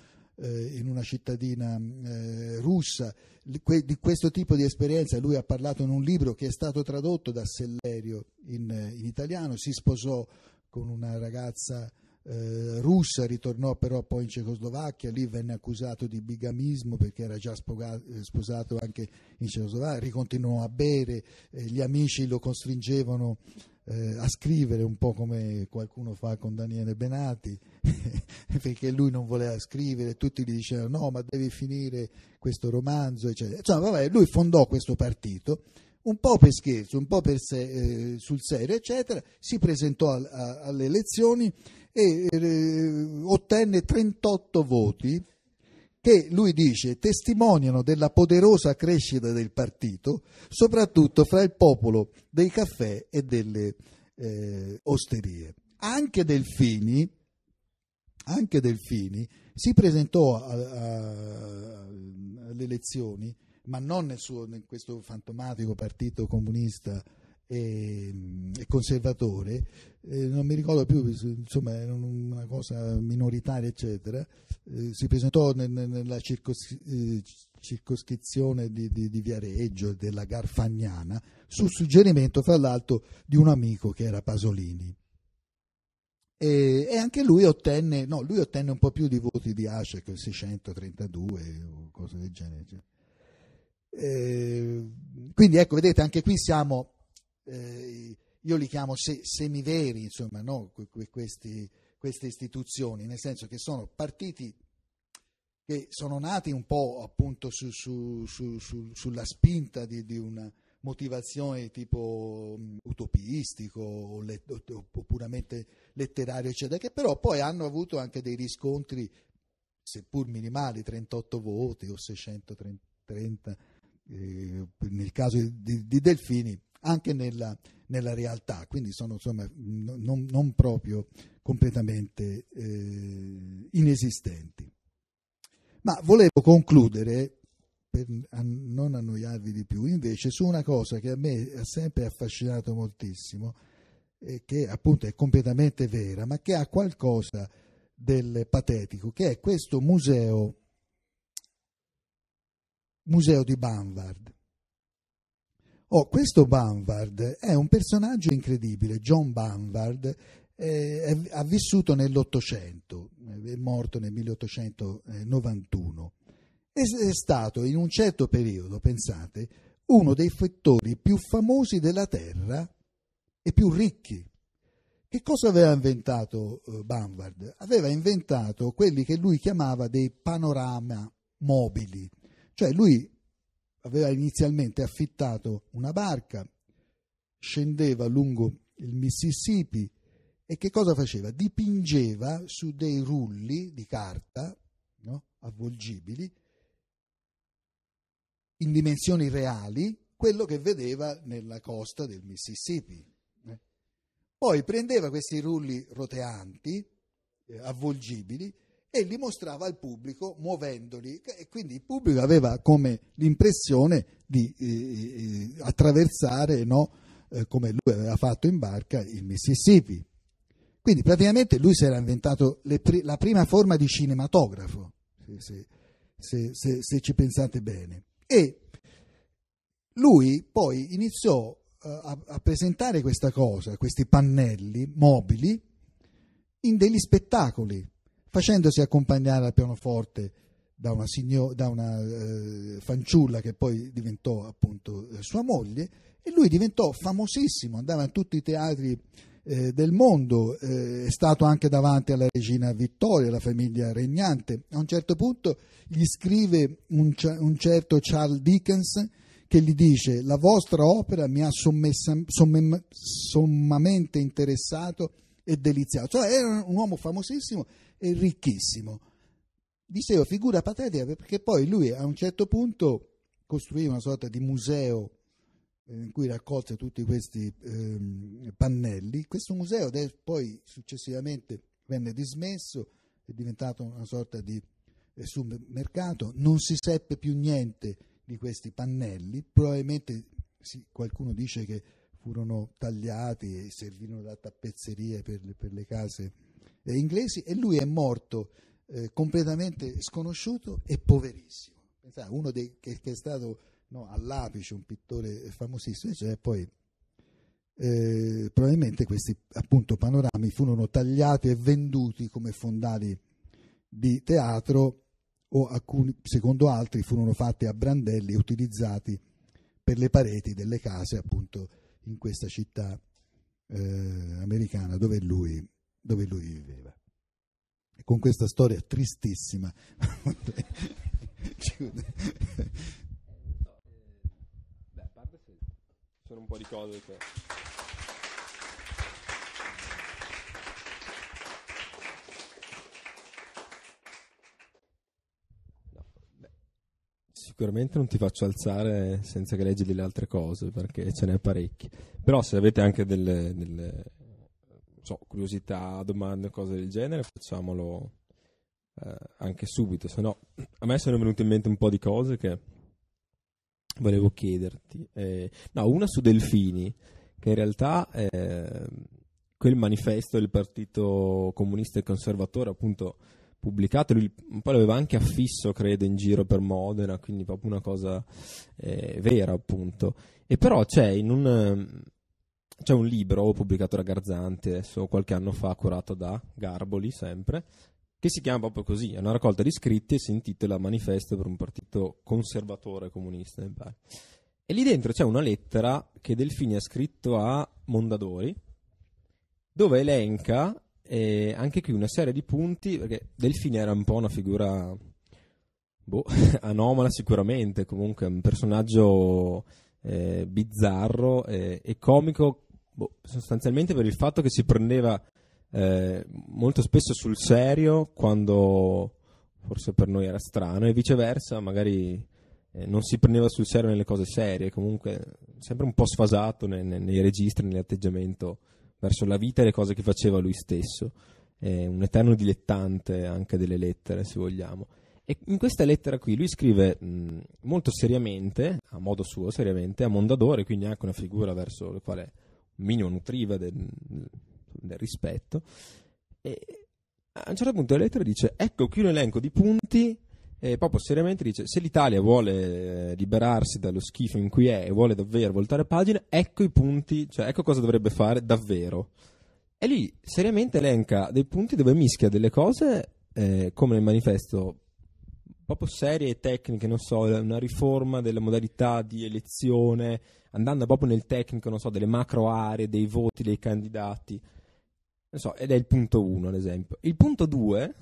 eh, in una cittadina eh, russa. Di questo tipo di esperienza lui ha parlato in un libro che è stato tradotto da Sellerio in, in italiano, si sposò con una ragazza eh, russa, ritornò però poi in Cecoslovacchia, lì venne accusato di bigamismo perché era già eh, sposato anche in Cecoslovacchia, ricontinuò a bere, eh, gli amici lo costringevano eh, a scrivere un po' come qualcuno fa con Daniele Benati, perché lui non voleva scrivere, tutti gli dicevano no, ma devi finire questo romanzo, eccetera. Insomma, vabbè, lui fondò questo partito, un po' per scherzo, un po' se, eh, sul serio, eccetera, si presentò al, a, alle elezioni e eh, ottenne 38 voti che lui dice testimoniano della poderosa crescita del partito, soprattutto fra il popolo dei caffè e delle eh, osterie. Anche Delfini, anche Delfini si presentò a, a, alle elezioni, ma non nel suo, in questo fantomatico partito comunista Ehm, e, conservatore, eh, non mi ricordo più, insomma era una cosa minoritaria, eccetera, eh, si presentò nel, nella circos- eh, circoscrizione di, di, di, Viareggio, della Garfagnana, su suggerimento, fra l'altro, di un amico che era Pasolini. E, e anche lui ottenne, no, lui ottenne un po' più di voti di Ascek, 632 o cose del genere. Eh, quindi ecco, vedete, anche qui siamo eh, io li chiamo se, semiveri, insomma, no? Questi, queste istituzioni, nel senso che sono partiti che sono nati un po' appunto su, su, su, sulla spinta di, di, una motivazione tipo mm, utopistico o, le, o, puramente letterario, eccetera, che però poi hanno avuto anche dei riscontri, seppur minimali, 38 voti o 630, eh, nel caso di, di Delfini, anche nella, nella realtà, quindi sono insomma non, non proprio completamente eh, inesistenti. Ma volevo concludere, per non annoiarvi di più, invece su una cosa che a me ha sempre affascinato moltissimo, eh, che appunto è completamente vera, ma che ha qualcosa del patetico, che è questo museo, museo di Banvard Oh, questo Banvard è un personaggio incredibile. John Banvard eh, ha vissuto nell'Ottocento, è morto nel 1891. È, è stato in un certo periodo, pensate, uno dei fattori più famosi della Terra e più ricchi. Che cosa aveva inventato eh, Banvard? Aveva inventato quelli che lui chiamava dei panorama mobili, cioè lui aveva inizialmente affittato una barca, scendeva lungo il Mississippi e che cosa faceva? Dipingeva su dei rulli di carta no? avvolgibili in dimensioni reali quello che vedeva nella costa del Mississippi. Eh. Poi prendeva questi rulli roteanti, eh, avvolgibili, e li mostrava al pubblico muovendoli e quindi il pubblico aveva come l'impressione di eh, eh, attraversare, no? eh, come lui aveva fatto in barca, il Mississippi. Quindi praticamente lui si era inventato pri- la prima forma di cinematografo, se, se, se, se, ci pensate bene. E lui poi iniziò eh, a, a presentare questa cosa, questi pannelli mobili, in degli spettacoli facendosi accompagnare al pianoforte da una, signor- da una eh, fanciulla che poi diventò appunto eh, sua moglie e lui diventò famosissimo, andava in tutti i teatri eh, del mondo, eh, è stato anche davanti alla regina Vittoria, la famiglia regnante. A un certo punto gli scrive un, un certo Charles Dickens che gli dice la vostra opera mi ha sommessa, sommem- sommamente interessato e deliziato. Cioè era un uomo famosissimo è ricchissimo. Dicevo figura patetica perché poi lui a un certo punto costruì una sorta di museo eh, in cui raccolse tutti questi eh, pannelli. Questo museo poi successivamente venne dismesso, è diventato una sorta di eh, supermercato, non si seppe più niente di questi pannelli, probabilmente sì, qualcuno dice che furono tagliati e servirono da tappezzerie per, per le case eh, inglesi e lui è morto eh, completamente sconosciuto e poverissimo. Pensate, uno dei, che, che, è stato no, all'apice un pittore famosissimo, cioè poi eh, probabilmente questi appunto panorami furono tagliati e venduti come fondali di teatro o alcuni, secondo altri furono fatti a brandelli e utilizzati per le pareti delle case appunto in questa città eh, americana dove lui dove lui viveva. E con questa storia tristissima Beh, a parte se sono un po' di cose che... sicuramente non ti faccio alzare senza che leggi delle altre cose perché ce n'è parecchie però se avete anche delle, delle so, curiosità, domande, cose del genere, facciamolo eh, anche subito. Se no, a me sono venute in mente un po' di cose che volevo chiederti. Eh, no, una su Delfini, che in realtà eh, quel manifesto del Partito Comunista e Conservatore, appunto, pubblicato, lui poi l'aveva anche affisso, credo, in giro per Modena, quindi proprio una cosa eh, vera, appunto. E però c'è cioè, in un c'è un libro pubblicato da Garzanti adesso qualche anno fa, curato da Garboli sempre, che si chiama proprio così, è una raccolta di scritti e si intitola Manifesto per un partito conservatore comunista, E lì dentro c'è una lettera che Delfini ha scritto a Mondadori, dove elenca eh, anche qui una serie di punti, perché Delfini era un po' una figura boh, anomala sicuramente, comunque un personaggio eh, bizzarro eh, e comico boh, sostanzialmente per il fatto che si prendeva eh, molto spesso sul serio quando forse per noi era strano e viceversa magari eh, non si prendeva sul serio nelle cose serie, comunque sempre un po' sfasato nei, nei registri, nell'atteggiamento verso la vita e le cose che faceva lui stesso, eh, un eterno dilettante anche delle lettere se vogliamo. E in questa lettera qui lui scrive mh, mm, molto seriamente, a modo suo seriamente, a Mondadori, quindi anche una figura verso la quale minimo nutriva del, del rispetto. E a un certo punto la lettera dice: Ecco qui un elenco di punti. E Popo seriamente dice: Se l'Italia vuole eh, liberarsi dallo schifo in cui è e vuole davvero voltare pagina, ecco i punti, cioè ecco cosa dovrebbe fare davvero. E lì seriamente elenca dei punti dove mischia delle cose, eh, come nel manifesto proprio serie e tecniche, non so, una riforma delle modalità di elezione, andando proprio nel tecnico, non so, delle macro aree, dei voti dei candidati. Non so, ed è il punto 1, ad esempio. Il punto 2,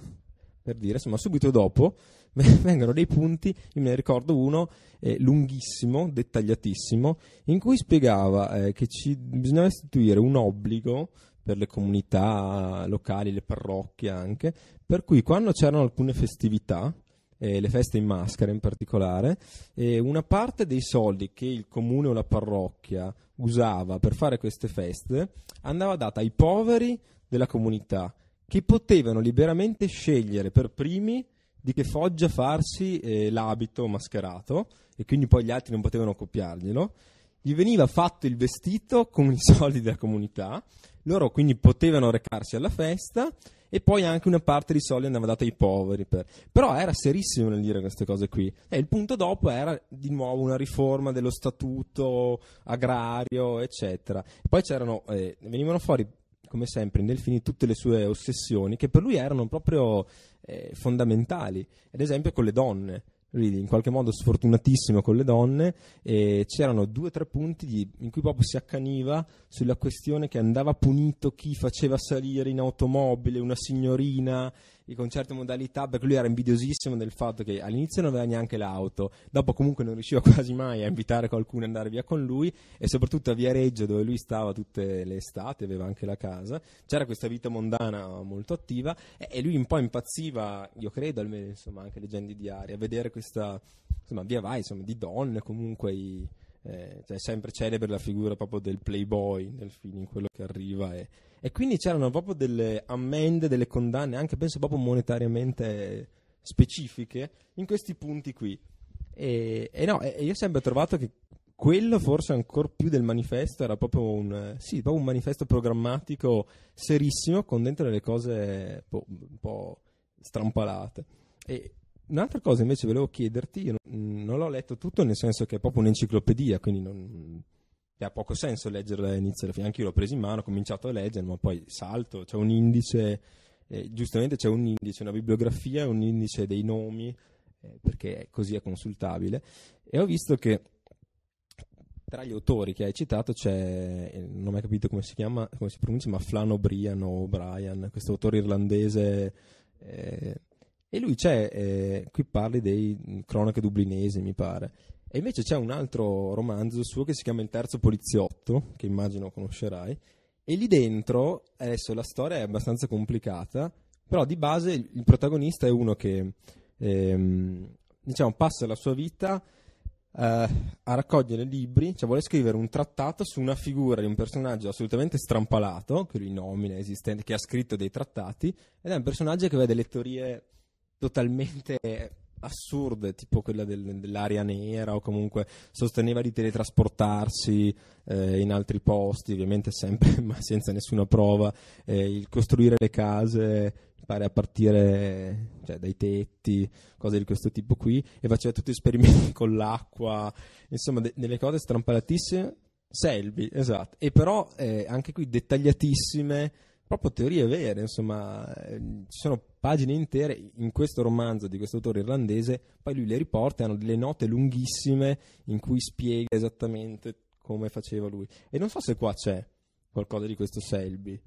per dire, insomma, subito dopo vengono dei punti, io me ne ricordo uno eh, lunghissimo, dettagliatissimo, in cui spiegava eh, che ci bisognava istituire un obbligo per le comunità locali, le parrocchie anche, per cui quando c'erano alcune festività, eh, le feste in maschera in particolare, eh, una parte dei soldi che il comune o la parrocchia usava per fare queste feste andava data ai poveri della comunità che potevano liberamente scegliere per primi di che foggia farsi eh, l'abito mascherato e quindi poi gli altri non potevano copiarglielo. Gli veniva fatto il vestito con i soldi della comunità, loro quindi potevano recarsi alla festa e poi anche una parte di soldi andava data ai poveri. Per... Però era serissimo nel dire queste cose qui. E il punto dopo era di nuovo una riforma dello statuto agrario, eccetera. Poi c'erano, eh, venivano fuori come sempre in Delfini tutte le sue ossessioni che per lui erano proprio eh, fondamentali, ad esempio con le donne in qualche modo sfortunatissimo con le donne e c'erano due o tre punti di, in cui proprio si accaniva sulla questione che andava punito chi faceva salire in automobile una signorina i concerti in modalità, perché lui era invidiosissimo del fatto che all'inizio non aveva neanche l'auto, dopo comunque non riusciva quasi mai a invitare qualcuno ad andare via con lui e soprattutto a Viareggio dove lui stava tutte le estate aveva anche la casa, c'era questa vita mondana molto attiva e, e lui un po' impazziva, io credo almeno insomma anche leggendo i diari, a vedere questa insomma via vai insomma di donne comunque i, eh, cioè sempre celebre la figura proprio del playboy nel film in quello che arriva e e quindi c'erano proprio delle ammende, delle condanne, anche penso proprio monetariamente specifiche, in questi punti qui. E, e no, e io ho sempre trovato che quello forse ancora più del manifesto era proprio un, sì, proprio un manifesto programmatico serissimo con dentro delle cose po', boh, un po' strampalate. E un'altra cosa invece volevo chiederti, io non, non l'ho letto tutto nel senso che è proprio un'enciclopedia, quindi non, e ha poco senso leggerlo dall'inizio alla fine. Anche io l'ho preso in mano, ho cominciato a leggere, ma poi salto, c'è un indice, eh, giustamente c'è un indice, una bibliografia, un indice dei nomi, eh, perché così è consultabile. E ho visto che tra gli autori che hai citato c'è, eh, non ho mai capito come si chiama, come si pronuncia, ma Flan O'Brien o Brian, questo autore irlandese. Eh, e lui c'è, eh, qui parli dei mm, cronache dublinesi, mi pare e invece c'è un altro romanzo suo che si chiama Il terzo poliziotto, che immagino conoscerai, e lì dentro, adesso la storia è abbastanza complicata, però di base il protagonista è uno che, ehm, diciamo, passa la sua vita eh, a raccogliere libri, cioè vuole scrivere un trattato su una figura di un personaggio assolutamente strampalato, che lui nomina, esistente, che ha scritto dei trattati, ed è un personaggio che aveva delle teorie totalmente assurde, tipo quella del, dell'aria nera o comunque sosteneva di teletrasportarsi eh, in altri posti, ovviamente sempre ma senza nessuna prova, eh, il costruire le case pare a partire cioè, dai tetti, cose di questo tipo qui, e faceva tutti esperimenti con l'acqua, insomma de- delle cose strampalatissime. Selby, esatto, e però eh, anche qui dettagliatissime proprio teorie vere, insomma, ehm, ci sono pagine intere in questo romanzo di questo autore irlandese, poi lui le riporta, hanno delle note lunghissime in cui spiega esattamente come faceva lui. E non so se qua c'è qualcosa di questo Selby.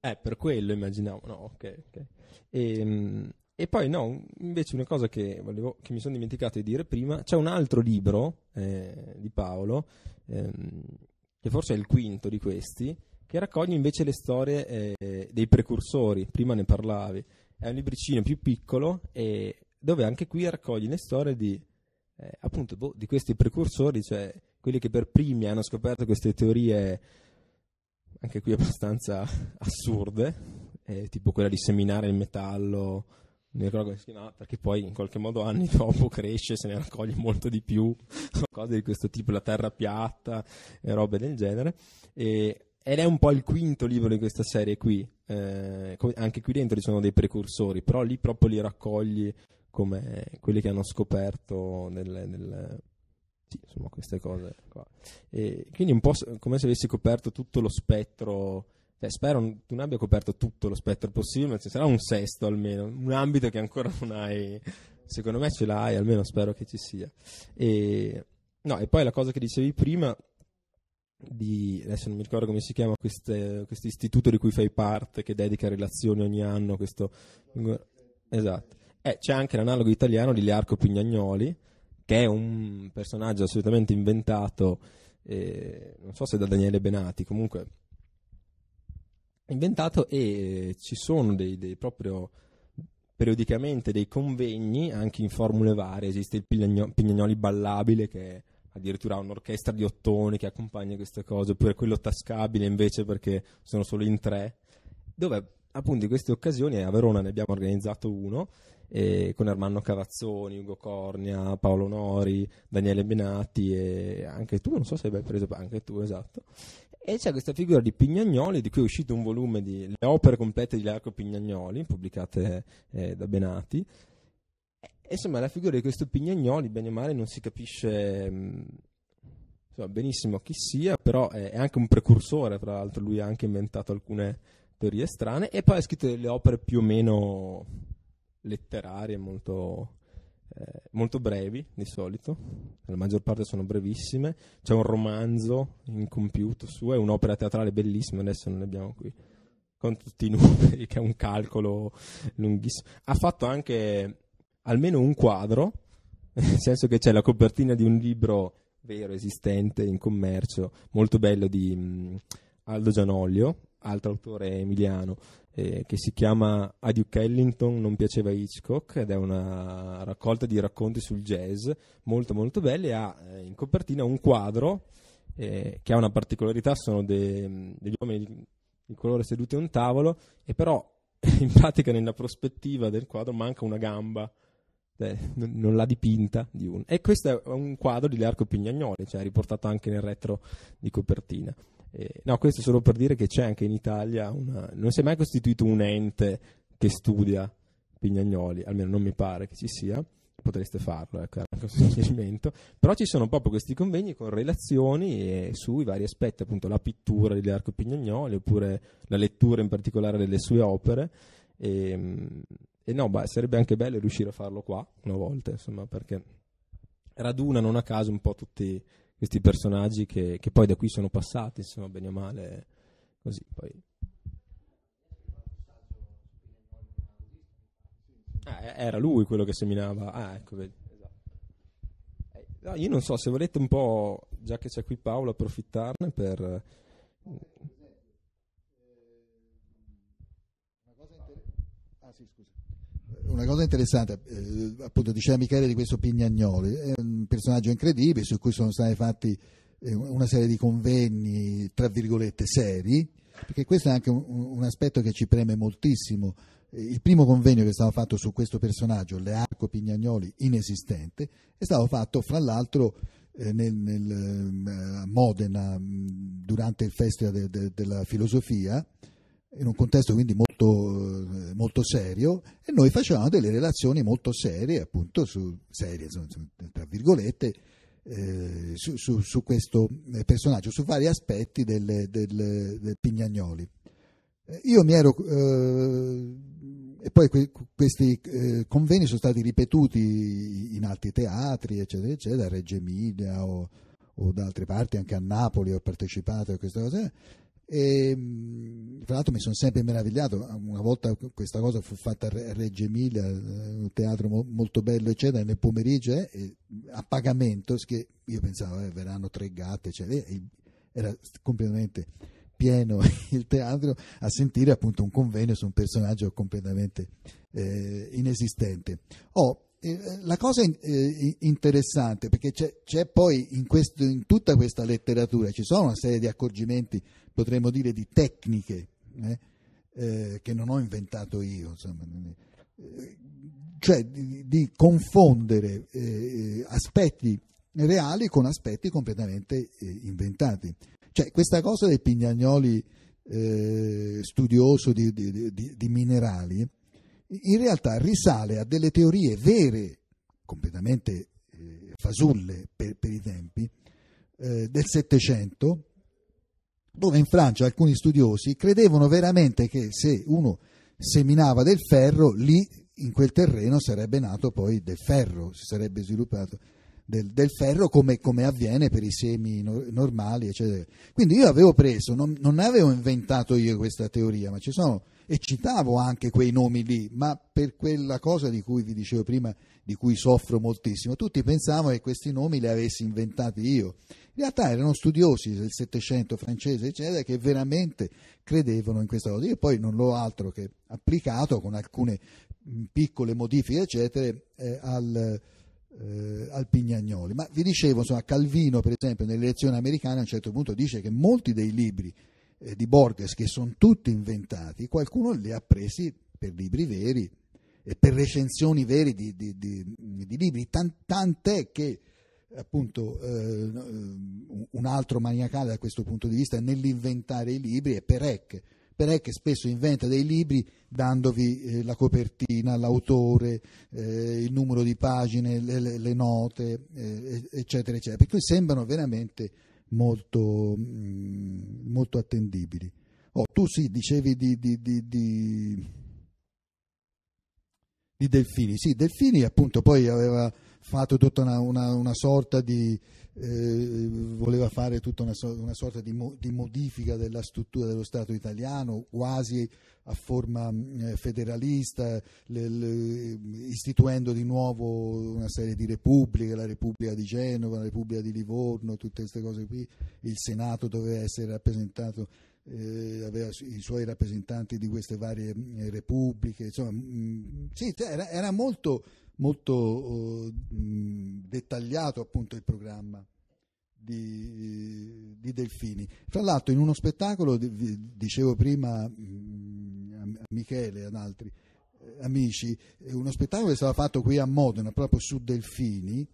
Eh, per quello immaginavo, no, ok, ok. E, ehm, e poi no, invece una cosa che, volevo, che mi sono dimenticato di dire prima, c'è un altro libro eh, di Paolo, ehm, che forse è il quinto di questi, che raccoglie invece le storie eh, dei precursori, prima ne parlavi. È un libricino più piccolo dove anche qui raccoglie le storie di, eh, appunto, boh, di questi precursori, cioè quelli che per primi hanno scoperto queste teorie, anche qui abbastanza assurde, eh, tipo quella di seminare il metallo non ricordo come si chiamava, perché poi in qualche modo anni dopo cresce, se ne raccoglie molto di più, cose di questo tipo, la terra piatta e robe del genere. E, ed è un po' il quinto libro di questa serie qui, eh, anche qui dentro ci sono dei precursori, però lì proprio li raccogli come quelli che hanno scoperto nel, nel sì, insomma, queste cose qua. E quindi un po' come se avessi coperto tutto lo spettro cioè, spero tu non abbia coperto tutto lo spettro possibile, ci cioè, sarà un sesto almeno, un ambito che ancora non hai. Secondo me ce l'hai, almeno spero che ci sia. E, no, e poi la cosa che dicevi prima, di, adesso non mi ricordo come si chiama questo istituto di cui fai parte, che dedica relazioni ogni anno, questo... Esatto. Eh, c'è anche l'analogo italiano di Learco Pignagnoli, che è un personaggio assolutamente inventato, eh, non so se da Daniele Benati, comunque inventato e eh, ci sono dei, dei proprio periodicamente dei convegni anche in formule varie, esiste il Pignagnoli ballabile che è addirittura un'orchestra di ottoni che accompagna queste cose, oppure quello tascabile invece perché sono solo in tre, dove appunto in queste occasioni a Verona ne abbiamo organizzato uno eh, con Armando Cavazzoni, Ugo Cornia, Paolo Nori, Daniele Benati e anche tu, non so se hai preso, anche tu esatto. E c'è questa figura di Pignagnoli, di cui è uscito un volume di Le opere complete di Larco Pignagnoli, pubblicate eh, da Benati. E, insomma, la figura di questo Pignagnoli, bene o male, non si capisce mh, mm, insomma, benissimo chi sia, però è, è anche un precursore, tra l'altro lui ha anche inventato alcune teorie strane e poi ha scritto delle opere più o meno letterarie, molto eh, molto brevi di solito, la maggior parte sono brevissime, c'è un romanzo incompiuto su, è un'opera teatrale bellissima, adesso non ne abbiamo qui, con tutti i numeri, che è un calcolo lunghissimo. Ha fatto anche almeno un quadro, nel senso che c'è la copertina di un libro vero, esistente, in commercio, molto bello di mm, Aldo Gianolio, altro autore emiliano, eh, che si chiama A Duke Ellington non piaceva Hitchcock ed è una raccolta di racconti sul jazz molto molto belli ha eh, in copertina un quadro eh, che ha una particolarità, sono de, degli uomini di colore seduti a un tavolo e però in pratica nella prospettiva del quadro manca una gamba eh, non l'ha dipinta di un. E questo è un quadro di Learco Pignagnoli, cioè riportato anche nel retro di copertina. Eh, no, questo solo per dire che c'è anche in Italia una... non si è mai costituito un ente che studia Pignagnoli, almeno non mi pare che ci sia, potreste farlo, ecco, era un suggerimento, però ci sono proprio questi convegni con relazioni sui vari aspetti, appunto la pittura di Learco Pignagnoli oppure la lettura in particolare delle sue opere e, ehm, e no, beh, sarebbe anche bello riuscire a farlo qua una volta, insomma, perché radunano a caso un po' tutti questi personaggi che, che, poi da qui sono passati, insomma, bene o male, così. Poi. Ah, era lui quello che seminava. Ah, ecco, vedi. Esatto. Eh, no, io non so se volete un po', già che c'è qui Paolo, approfittarne per... una cosa interessante, eh, appunto diceva Michele di questo Pignagnoli, è un personaggio incredibile su cui sono stati fatti eh, una serie di convegni, tra virgolette, seri, perché questo è anche un, un aspetto che ci preme moltissimo. Eh, il primo convegno che è stato fatto su questo personaggio, Learco Pignagnoli, inesistente, è stato fatto fra l'altro eh, nel, nel, eh, a Modena mm, durante il Festival de, de, della Filosofia in un contesto quindi molto, eh, molto, serio e noi facevamo delle relazioni molto serie, appunto, su, serie, tra virgolette, eh, su, su, su, questo eh, personaggio, su vari aspetti del, del, del Pignagnoli. Eh, io mi ero... Eh, e poi que, questi eh, conveni sono stati ripetuti in altri teatri, eccetera, eccetera, a Reggio Emilia o, o da altre parti, anche a Napoli ho partecipato a questa cosa e, ehm, tra l'altro mi sono sempre meravigliato, una volta questa cosa fu fatta a Reggio Emilia, eh, un teatro mo- molto bello, eccetera, nel pomeriggio eh, a pagamento, che io pensavo eh, verranno tre gatte, cioè, eccetera, eh, era completamente pieno il teatro a sentire appunto un convegno su un personaggio completamente eh, inesistente. Oh, eh, la cosa interessante, perché c'è, c'è poi in, questo, in, tutta questa letteratura, ci sono una serie di accorgimenti potremmo dire di tecniche eh, eh, che non ho inventato io, insomma, eh, cioè di, di confondere eh, aspetti reali con aspetti completamente eh, inventati. Cioè, questa cosa del Pignagnoli eh, studioso di, di, di minerali in realtà risale a delle teorie vere, completamente fasulle per, per, i tempi, eh, del Settecento dove in Francia alcuni studiosi credevano veramente che se uno seminava del ferro, lì in quel terreno sarebbe nato poi del ferro, si sarebbe sviluppato del, del ferro come, come, avviene per i semi no, normali, eccetera. Quindi io avevo preso, non, non avevo inventato io questa teoria, ma ci sono e citavo anche quei nomi lì, ma per quella cosa di cui vi dicevo prima, di cui soffro moltissimo, tutti pensavano che questi nomi li avessi inventati io. In realtà erano studiosi del Settecento francese, eccetera, che veramente credevano in questa cosa. Io poi non l'ho altro che applicato con alcune mm, piccole modifiche, eccetera, eh, al, eh, al Pignagnoli. Ma vi dicevo, insomma, Calvino, per esempio, nelle lezioni americane a un certo punto dice che molti dei libri eh, di Borges che sono tutti inventati, qualcuno li ha presi per libri veri e per recensioni vere di, di, di, di libri, tant'è che appunto eh, un altro maniacale da questo punto di vista nell'inventare i libri è Perec. Perec spesso inventa dei libri dandovi eh, la copertina, l'autore, eh, il numero di pagine, le, le note, eh, eccetera, eccetera. Per cui sembrano veramente molto, mm, molto attendibili. Oh, tu sì, dicevi di, di, di, di, Delfini, sì, Delfini appunto poi aveva fatto tutta una, una, una sorta di eh, voleva fare tutta una, una sorta di, mo, di, modifica della struttura dello Stato italiano, quasi a forma eh, federalista, le, le, istituendo di nuovo una serie di repubbliche, la Repubblica di Genova, la Repubblica di Livorno, tutte queste cose qui. Il Senato doveva essere rappresentato eh, aveva i suoi rappresentanti di queste varie eh, repubbliche, insomma, mh, mm, sì, cioè, era, era molto molto eh, mh, dettagliato appunto il programma di, di Delfini. Fra l'altro in uno spettacolo, dicevo prima a Michele e ad altri eh, amici, eh, uno spettacolo che stava fatto qui a Modena proprio su Delfini,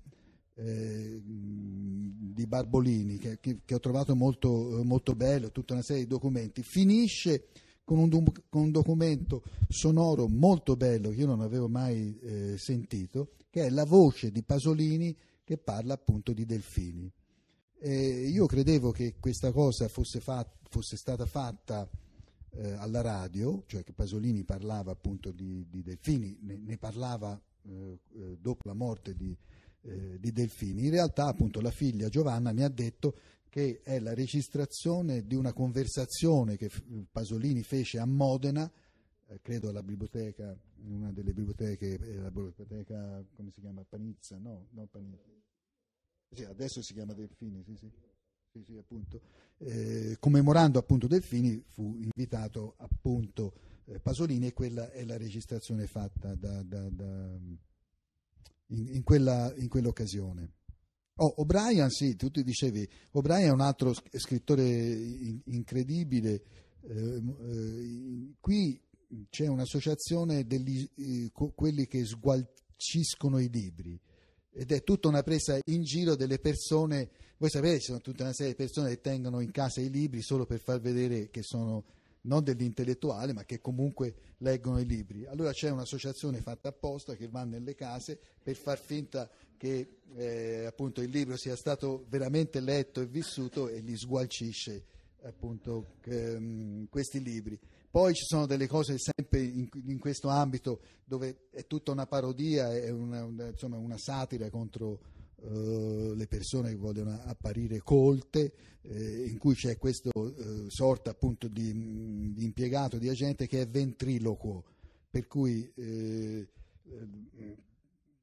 eh, di Barbolini che, che, che, ho trovato molto, molto bello, tutta una serie di documenti, finisce con un, con un, documento sonoro molto bello che io non avevo mai eh, sentito, che è La voce di Pasolini che parla appunto di delfini. E io credevo che questa cosa fosse, fat- fosse stata fatta eh, alla radio, cioè che Pasolini parlava appunto di, di delfini, ne, ne parlava eh, eh dopo la morte di, eh, di Delfini. In realtà appunto la figlia Giovanna mi ha detto che è la registrazione di una conversazione che Pasolini fece a Modena, eh, credo alla biblioteca, in una delle biblioteche, eh, la biblioteca, come si chiama, Panizza, no, no Panizza. Sì, adesso si chiama Delfini, sì, sì. Sì, sì, appunto. Eh, commemorando appunto Delfini fu invitato appunto eh, Pasolini e quella è la registrazione fatta da, da, da, in, in, quella, in quell'occasione. Oh, O'Brien, sì, tu ti dicevi, O'Brien è un altro scrittore incredibile. Eh, eh, qui c'è un'associazione degli eh, co- quelli che sgualciscono i libri ed è tutta una presa in giro delle persone. Voi sapete, ci sono tutta una serie di persone che tengono in casa i libri solo per far vedere che sono non dell'intellettuale, ma che comunque leggono i libri. Allora c'è un'associazione fatta apposta che va nelle case per far finta che eh, appunto, il libro sia stato veramente letto e vissuto e li sgualcisce appunto, ehm, questi libri. Poi ci sono delle cose sempre in, in questo ambito dove è tutta una parodia, è una, una, insomma, una satira contro eh, le persone che vogliono apparire colte, eh, in cui c'è questa eh, sorta appunto di, mm, di, impiegato, di agente che è ventriloquo, per cui eh,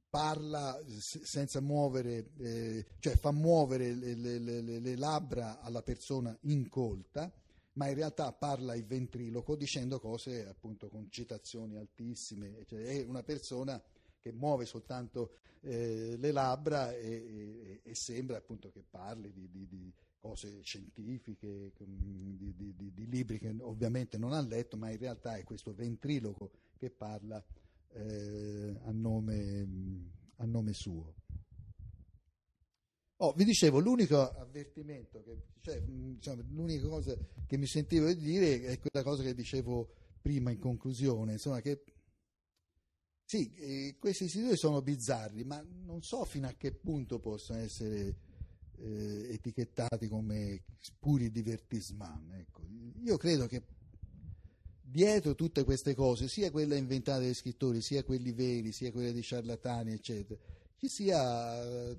parla senza muovere, eh, cioè fa muovere le, le, le, le, labbra alla persona incolta, ma in realtà parla il ventriloquo dicendo cose appunto con citazioni altissime, cioè è una persona che muove soltanto eh, le labbra e, e, e, sembra appunto che parli di, di, di cose scientifiche, mm, di, di, di, libri che ovviamente non ha letto, ma in realtà è questo ventriloco che parla eh, a, nome, a, nome, suo. Oh, vi dicevo, l'unico avvertimento, che, cioè, mm, diciamo, l'unica cosa che mi sentivo di dire è quella cosa che dicevo prima in conclusione, insomma che sì, eh, questi istituti sono bizzarri, ma non so fino a che punto possono essere eh, etichettati come puri divertisman. Ecco. Io credo che dietro tutte queste cose, sia quella inventata dagli scrittori, sia quelli veri, sia quella di ciarlatani, eccetera, ci sia eh,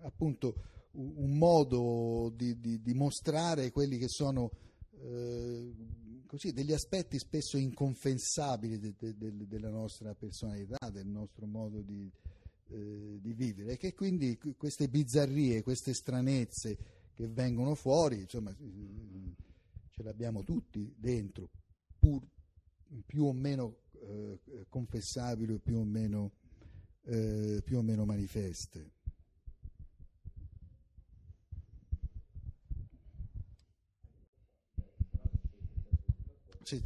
appunto un modo di, di, di, mostrare quelli che sono eh, così, degli aspetti spesso inconfensabili de, de, de, della nostra personalità, del nostro modo di, eh, di vivere, e che quindi queste bizzarrie, queste stranezze che vengono fuori, insomma, mm, ce l'abbiamo tutti dentro, pur più o meno eh, confessabili o più o meno, eh, più o meno manifeste. c'est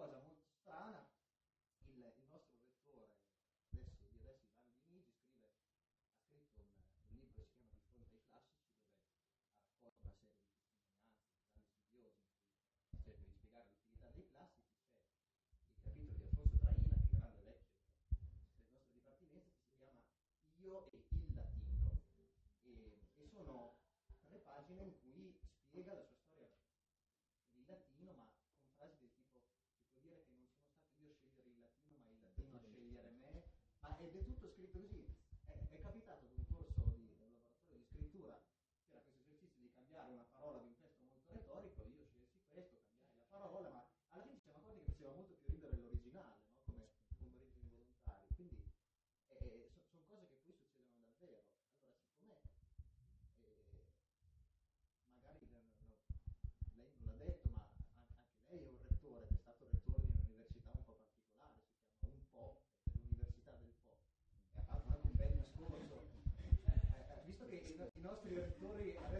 확보하자고 ed è tutto scritto così.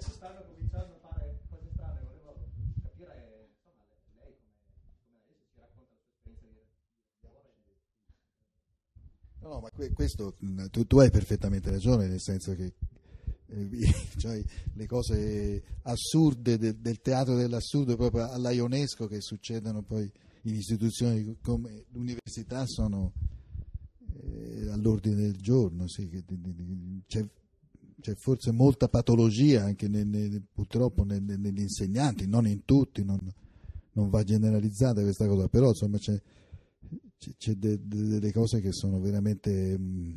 adesso stanno cominciando a fare cose strane, volevo capire insomma, lei come la vede, ci racconta la sua esperienza di, lavoro. No, ma que- questo mm, tu, tu, hai perfettamente ragione, nel senso che eh, cioè, le cose assurde de- del teatro dell'assurdo proprio alla Ionesco che succedono poi in istituzioni come l'università sono eh, all'ordine del giorno, sì, che, di, di, c'è c'è forse molta patologia anche nel, nel, purtroppo nel, negli insegnanti, non in tutti, non, non, va generalizzata questa cosa, però insomma c'è, c'è de, de, delle cose che sono veramente, mm,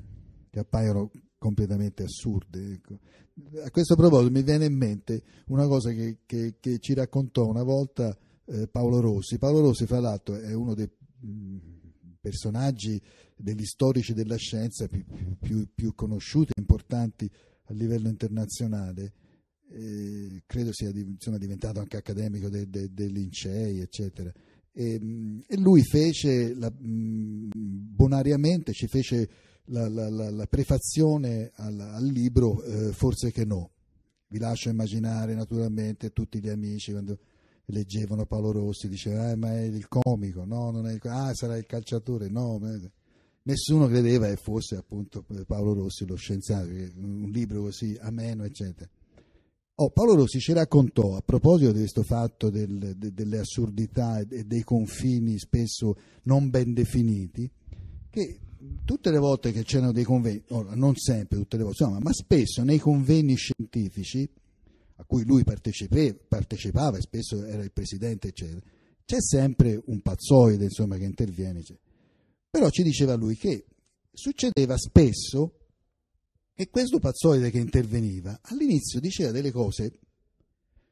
che appaiono completamente assurde. Ecco. A questo proposito mi viene in mente una cosa che, che, che ci raccontò una volta eh, Paolo Rossi. Paolo Rossi, fra l'altro, è uno dei mm, personaggi degli storici della scienza più, più, più conosciuti e importanti a livello internazionale, eh, credo sia insomma, diventato anche accademico dei de, de lincei, eccetera. E, mm, e, lui fece, la, mm, bonariamente, ci fece la, la, la prefazione al, al libro eh, Forse che no. Vi lascio immaginare naturalmente tutti gli amici quando leggevano Paolo Rossi, dicevano ah, eh, ma è il comico, no, non è il comico, ah sarà il calciatore, no nessuno credeva e fosse appunto Paolo Rossi lo scienziato, un libro così ameno, eccetera. Oh, Paolo Rossi ci raccontò a proposito di questo fatto del, de, delle assurdità e dei confini spesso non ben definiti, che tutte le volte che c'erano dei convegni, non sempre tutte le volte, insomma, ma spesso nei convegni scientifici a cui lui partecipava e spesso era il presidente, eccetera, c'è sempre un pazzoide insomma, che interviene. Eccetera. Cioè, però ci diceva lui che succedeva spesso che questo pazzoide che interveniva all'inizio diceva delle cose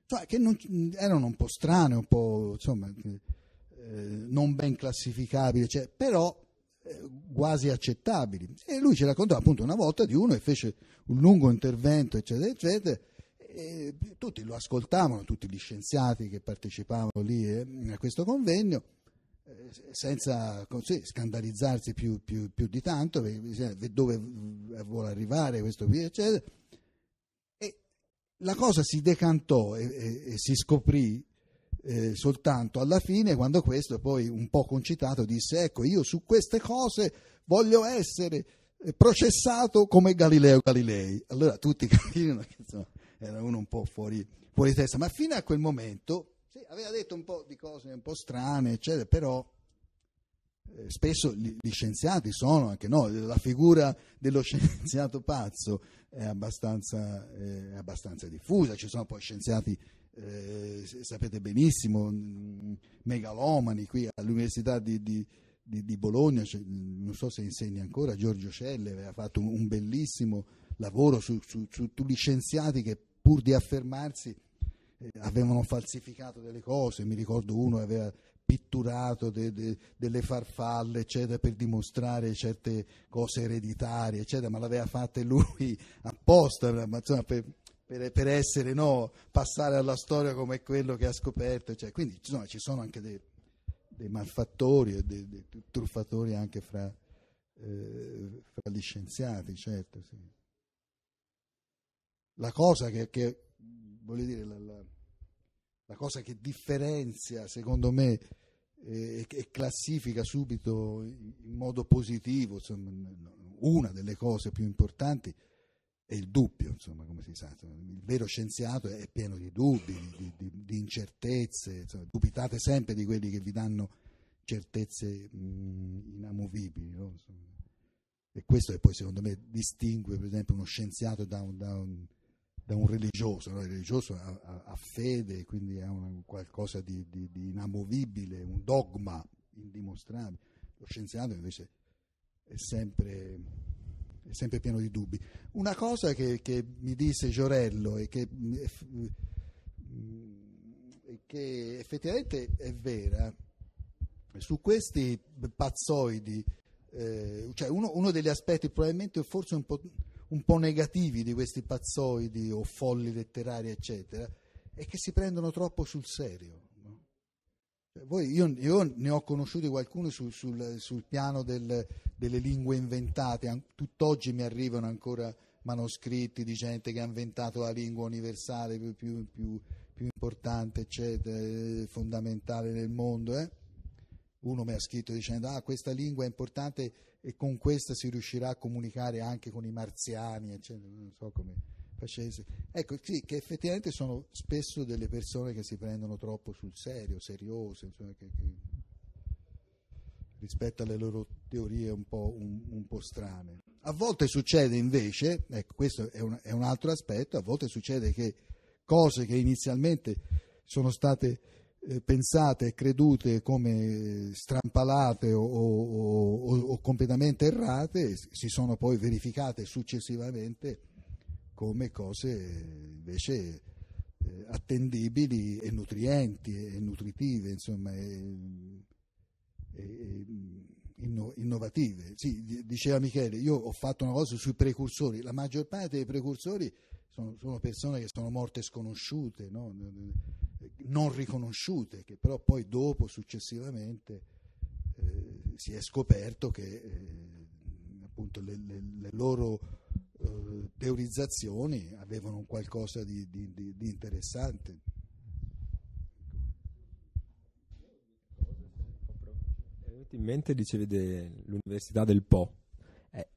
cioè, che non, erano un po' strane, un po' insomma, eh, non ben classificabili, cioè, però eh, quasi accettabili. E lui ci raccontò appunto una volta di uno e fece un lungo intervento, eccetera, eccetera. E tutti lo ascoltavano, tutti gli scienziati che partecipavano lì eh, a questo convegno eh, senza così, scandalizzarsi più, più, più, di tanto, eh, dove vuole arrivare questo qui, eccetera. E la cosa si decantò e, e, e si scoprì eh, soltanto alla fine quando questo poi un po' concitato disse ecco io su queste cose voglio essere eh, processato come Galileo Galilei. Allora tutti capirono che insomma, era uno un po' fuori, fuori testa, ma fino a quel momento sì, aveva detto un po' di cose un po' strane, eccetera, però eh, spesso gli, gli, scienziati sono anche noi, la figura dello scienziato pazzo è abbastanza, eh, abbastanza diffusa, ci sono poi scienziati eh, sapete benissimo, mm, megalomani qui all'Università di, di, di, di Bologna, cioè, non so se insegna ancora, Giorgio Celle aveva fatto un, un bellissimo lavoro su, su, su, sugli scienziati che pur di affermarsi eh, avevano falsificato delle cose, mi ricordo uno aveva pitturato de, de, delle farfalle eccetera, per dimostrare certe cose ereditarie, eccetera, ma l'aveva fatta lui apposta insomma, per, per, per, essere, no, passare alla storia come quello che ha scoperto. Eccetera. Quindi insomma, ci sono anche dei, dei malfattori e dei, dei, truffatori anche fra, eh, fra gli scienziati, certo. Sì. La cosa che, che voglio dire, la, la, la, cosa che differenzia, secondo me, eh, e classifica subito in modo positivo, insomma, una delle cose più importanti è il dubbio, insomma, come si sa, insomma, il vero scienziato è pieno di dubbi, di, di, di incertezze, insomma, dubitate sempre di quelli che vi danno certezze mh, inamovibili. No? E questo è poi secondo me distingue per esempio uno scienziato da un, da un da un religioso, no? il religioso ha, ha, ha, fede, quindi ha un, qualcosa di, di, di, inamovibile, un dogma indimostrabile, lo scienziato invece è sempre, è sempre pieno di dubbi. Una cosa che, che mi disse Giorello e che, mm, mm, che effettivamente è vera, su questi pazzoidi, eh, cioè uno, uno, degli aspetti probabilmente forse un po' un po' negativi di questi pazzoidi o folli letterari, eccetera, è che si prendono troppo sul serio. No? Cioè, voi, io, io, ne ho conosciuti qualcuno sul, sul, sul piano del, delle lingue inventate, An- tutt'oggi mi arrivano ancora manoscritti di gente che ha inventato la lingua universale più, più, più, più importante, eccetera, eh, fondamentale nel mondo. Eh? Uno mi ha scritto dicendo, ah, questa lingua è importante e con questa si riuscirà a comunicare anche con i marziani, eccetera, non so come facesse. Ecco, sì, che effettivamente sono spesso delle persone che si prendono troppo sul serio, seriose, insomma, che, che rispetto alle loro teorie un po', un, un po', strane. A volte succede invece, ecco questo è un, è un altro aspetto, a volte succede che cose che inizialmente sono state eh, pensate e credute come strampalate o, o, o, o, completamente errate si sono poi verificate successivamente come cose invece eh, attendibili e nutrienti e nutritive, insomma, e, e inno, innovative. Sì, diceva Michele, io ho fatto una cosa sui precursori, la maggior parte dei precursori sono, sono persone che sono morte sconosciute, no? non riconosciute, che però poi dopo, successivamente, eh, si è scoperto che eh, appunto le, le, le loro eh, teorizzazioni avevano qualcosa di, di, di, di interessante. In mente dicevi dell'Università del Po. Eh,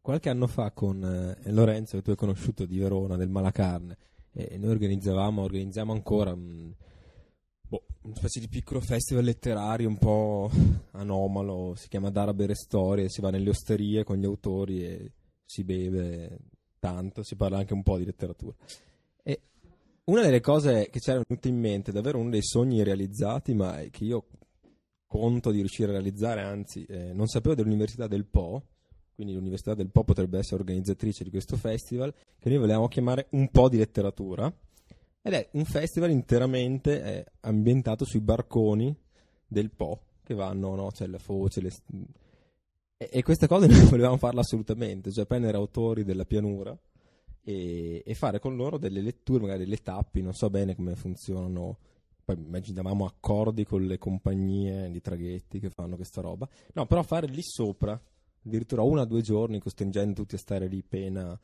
qualche anno fa con eh, Lorenzo, che tu hai conosciuto di Verona, del Malacarne, eh, noi organizzavamo, organizziamo ancora mh, mm, boh, una specie di piccolo festival letterario un po' anomalo, si chiama Dara Bere Storie, si va nelle osterie con gli autori e si beve tanto, si parla anche un po' di letteratura. E una delle cose che ci era venuta in mente, davvero uno dei sogni realizzati, ma che io conto di riuscire a realizzare, anzi eh, non sapevo dell'Università del Po, quindi l'Università del Po potrebbe essere organizzatrice di questo festival, che noi volevamo chiamare Un po' di letteratura, ed è un festival interamente eh, ambientato sui barconi del Po, che vanno, no? c'è la foce, le... e, e, questa cosa noi volevamo farla assolutamente, cioè prendere autori della pianura e, e fare con loro delle letture, magari delle tappi, non so bene come funzionano poi immaginavamo accordi con le compagnie di traghetti che fanno questa roba, no, però fare lì sopra addirittura uno o due giorni costringendo tutti a stare lì pena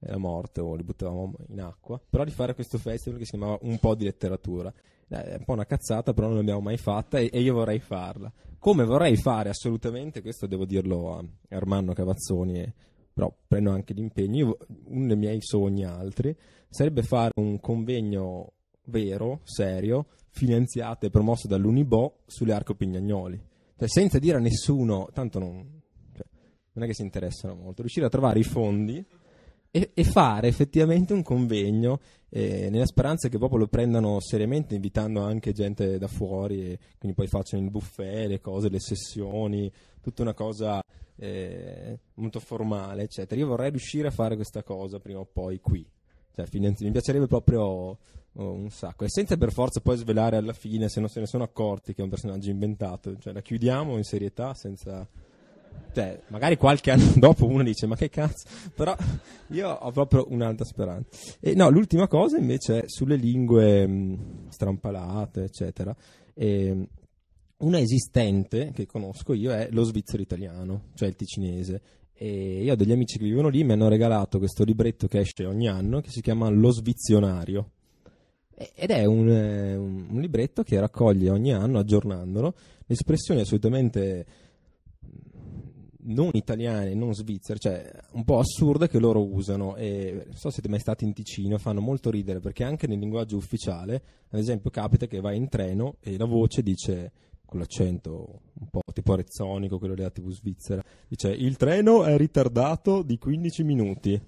la eh, morte o li buttavamo in acqua però di fare questo festival che si chiamava un po' di letteratura eh, è un po' una cazzata però non l'abbiamo mai fatta e, e io vorrei farla come vorrei fare assolutamente questo devo dirlo a Armando Cavazzoni e, eh, però prendo anche l'impegno io, uno dei miei sogni altri sarebbe fare un convegno vero, serio finanziato e promosso dall'Unibo sulle arco pignagnoli cioè senza dire a nessuno tanto non non è che si interessano molto, riuscire a trovare i fondi e, e fare effettivamente un convegno eh, nella speranza che proprio lo prendano seriamente invitando anche gente da fuori e quindi poi facciano il buffet, le cose, le sessioni, tutta una cosa eh, molto formale eccetera. Io vorrei riuscire a fare questa cosa prima o poi qui, cioè, mi piacerebbe proprio Oh, un sacco. E senza per forza poi svelare alla fine, se non se ne sono accorti che è un personaggio inventato. Cioè, la chiudiamo in serietà senza cioè, magari qualche anno dopo uno dice ma che cazzo, però io ho proprio un'altra speranza. E no, l'ultima cosa invece è sulle lingue mh, mm, strampalate, eccetera. E, ehm, una esistente che conosco io è lo svizzero italiano, cioè il ticinese. E io ho degli amici che vivono lì, mi hanno regalato questo libretto che esce ogni anno, che si chiama Lo Svizionario. Ed è un, eh, un libretto che raccoglie ogni anno, aggiornandolo, espressioni assolutamente non italiane, non svizzere, cioè un po' assurde che loro usano e non so se siete mai stati in Ticino, fanno molto ridere perché anche nel linguaggio ufficiale, ad esempio capita che vai in treno e la voce dice con l'accento un po' tipo rezzonico, quello della TV svizzera, dice il treno è ritardato di 15 minuti.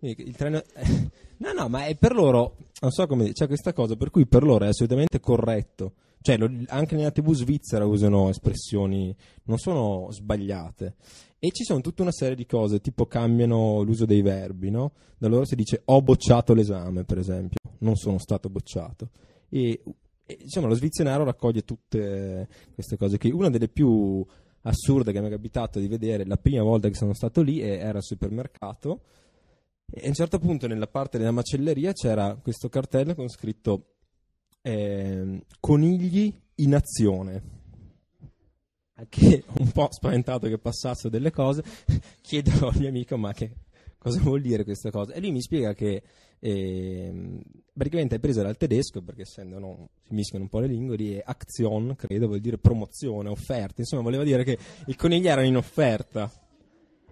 Il treno... no, no, ma è per loro, non so come, c'è questa cosa per cui per loro è assolutamente corretto cioè, lo, anche nella TV svizzera usano espressioni non sono sbagliate. E ci sono tutta una serie di cose, tipo cambiano l'uso dei verbi, no? Da loro si dice ho bocciato l'esame, per esempio, non sono stato bocciato. E, e diciamo, lo svizzeraro raccoglie tutte queste cose qui. Una delle più assurde che mi è capitato di vedere la prima volta che sono stato lì era al supermercato. E a un certo punto, nella parte della macelleria, c'era questo cartello con scritto eh, Conigli in azione anche un po' spaventato che passassero delle cose, chiedo al mio amico ma che cosa vuol dire questa cosa e lui mi spiega che eh, praticamente è preso dal tedesco perché essendo no, si mischiano un po' le lingue e action credo vuol dire promozione, offerta, insomma voleva dire che i conigli erano in offerta.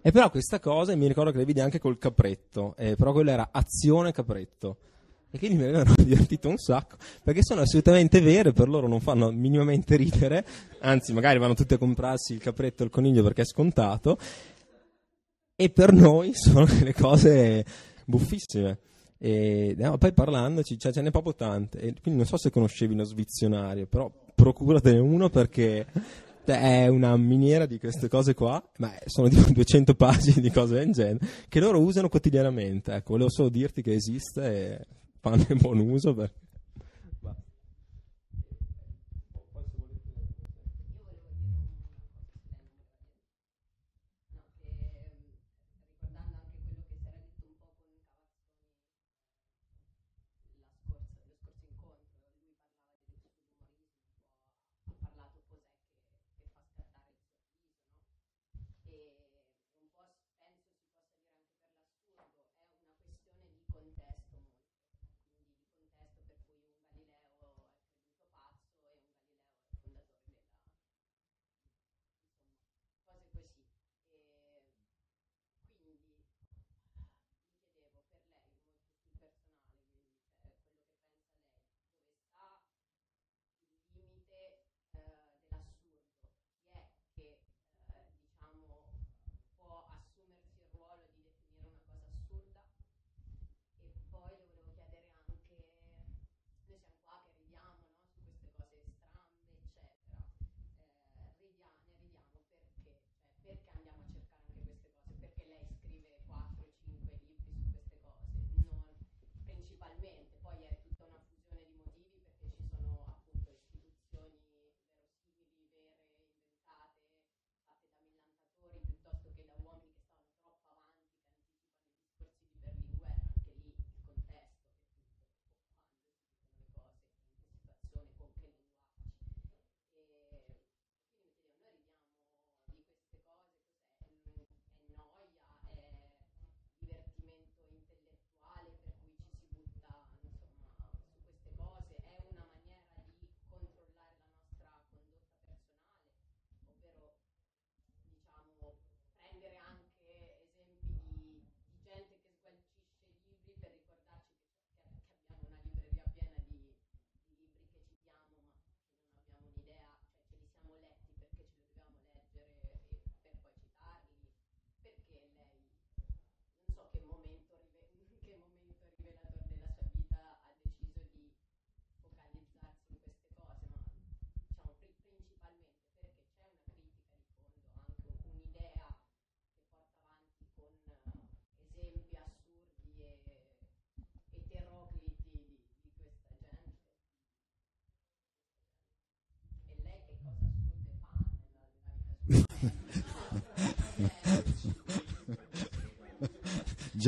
E però questa cosa mi ricordo che le vidi anche col capretto, eh, però quella era azione capretto e quindi mi avevano divertito un sacco perché sono assolutamente vere, per loro non fanno minimamente ridere, anzi magari vanno tutti a comprarsi il capretto e il coniglio perché è scontato e per noi sono delle cose buffissime. E, no, poi parlandoci, cioè, ce n'è proprio tante, e quindi non so se conoscevi uno svizionario, però procuratene uno perché cioè, è una miniera di queste cose qua, ma sono tipo 200 pagine di cose del genere, che loro usano quotidianamente. Ecco, volevo solo dirti che esiste e España en Buenos Aires.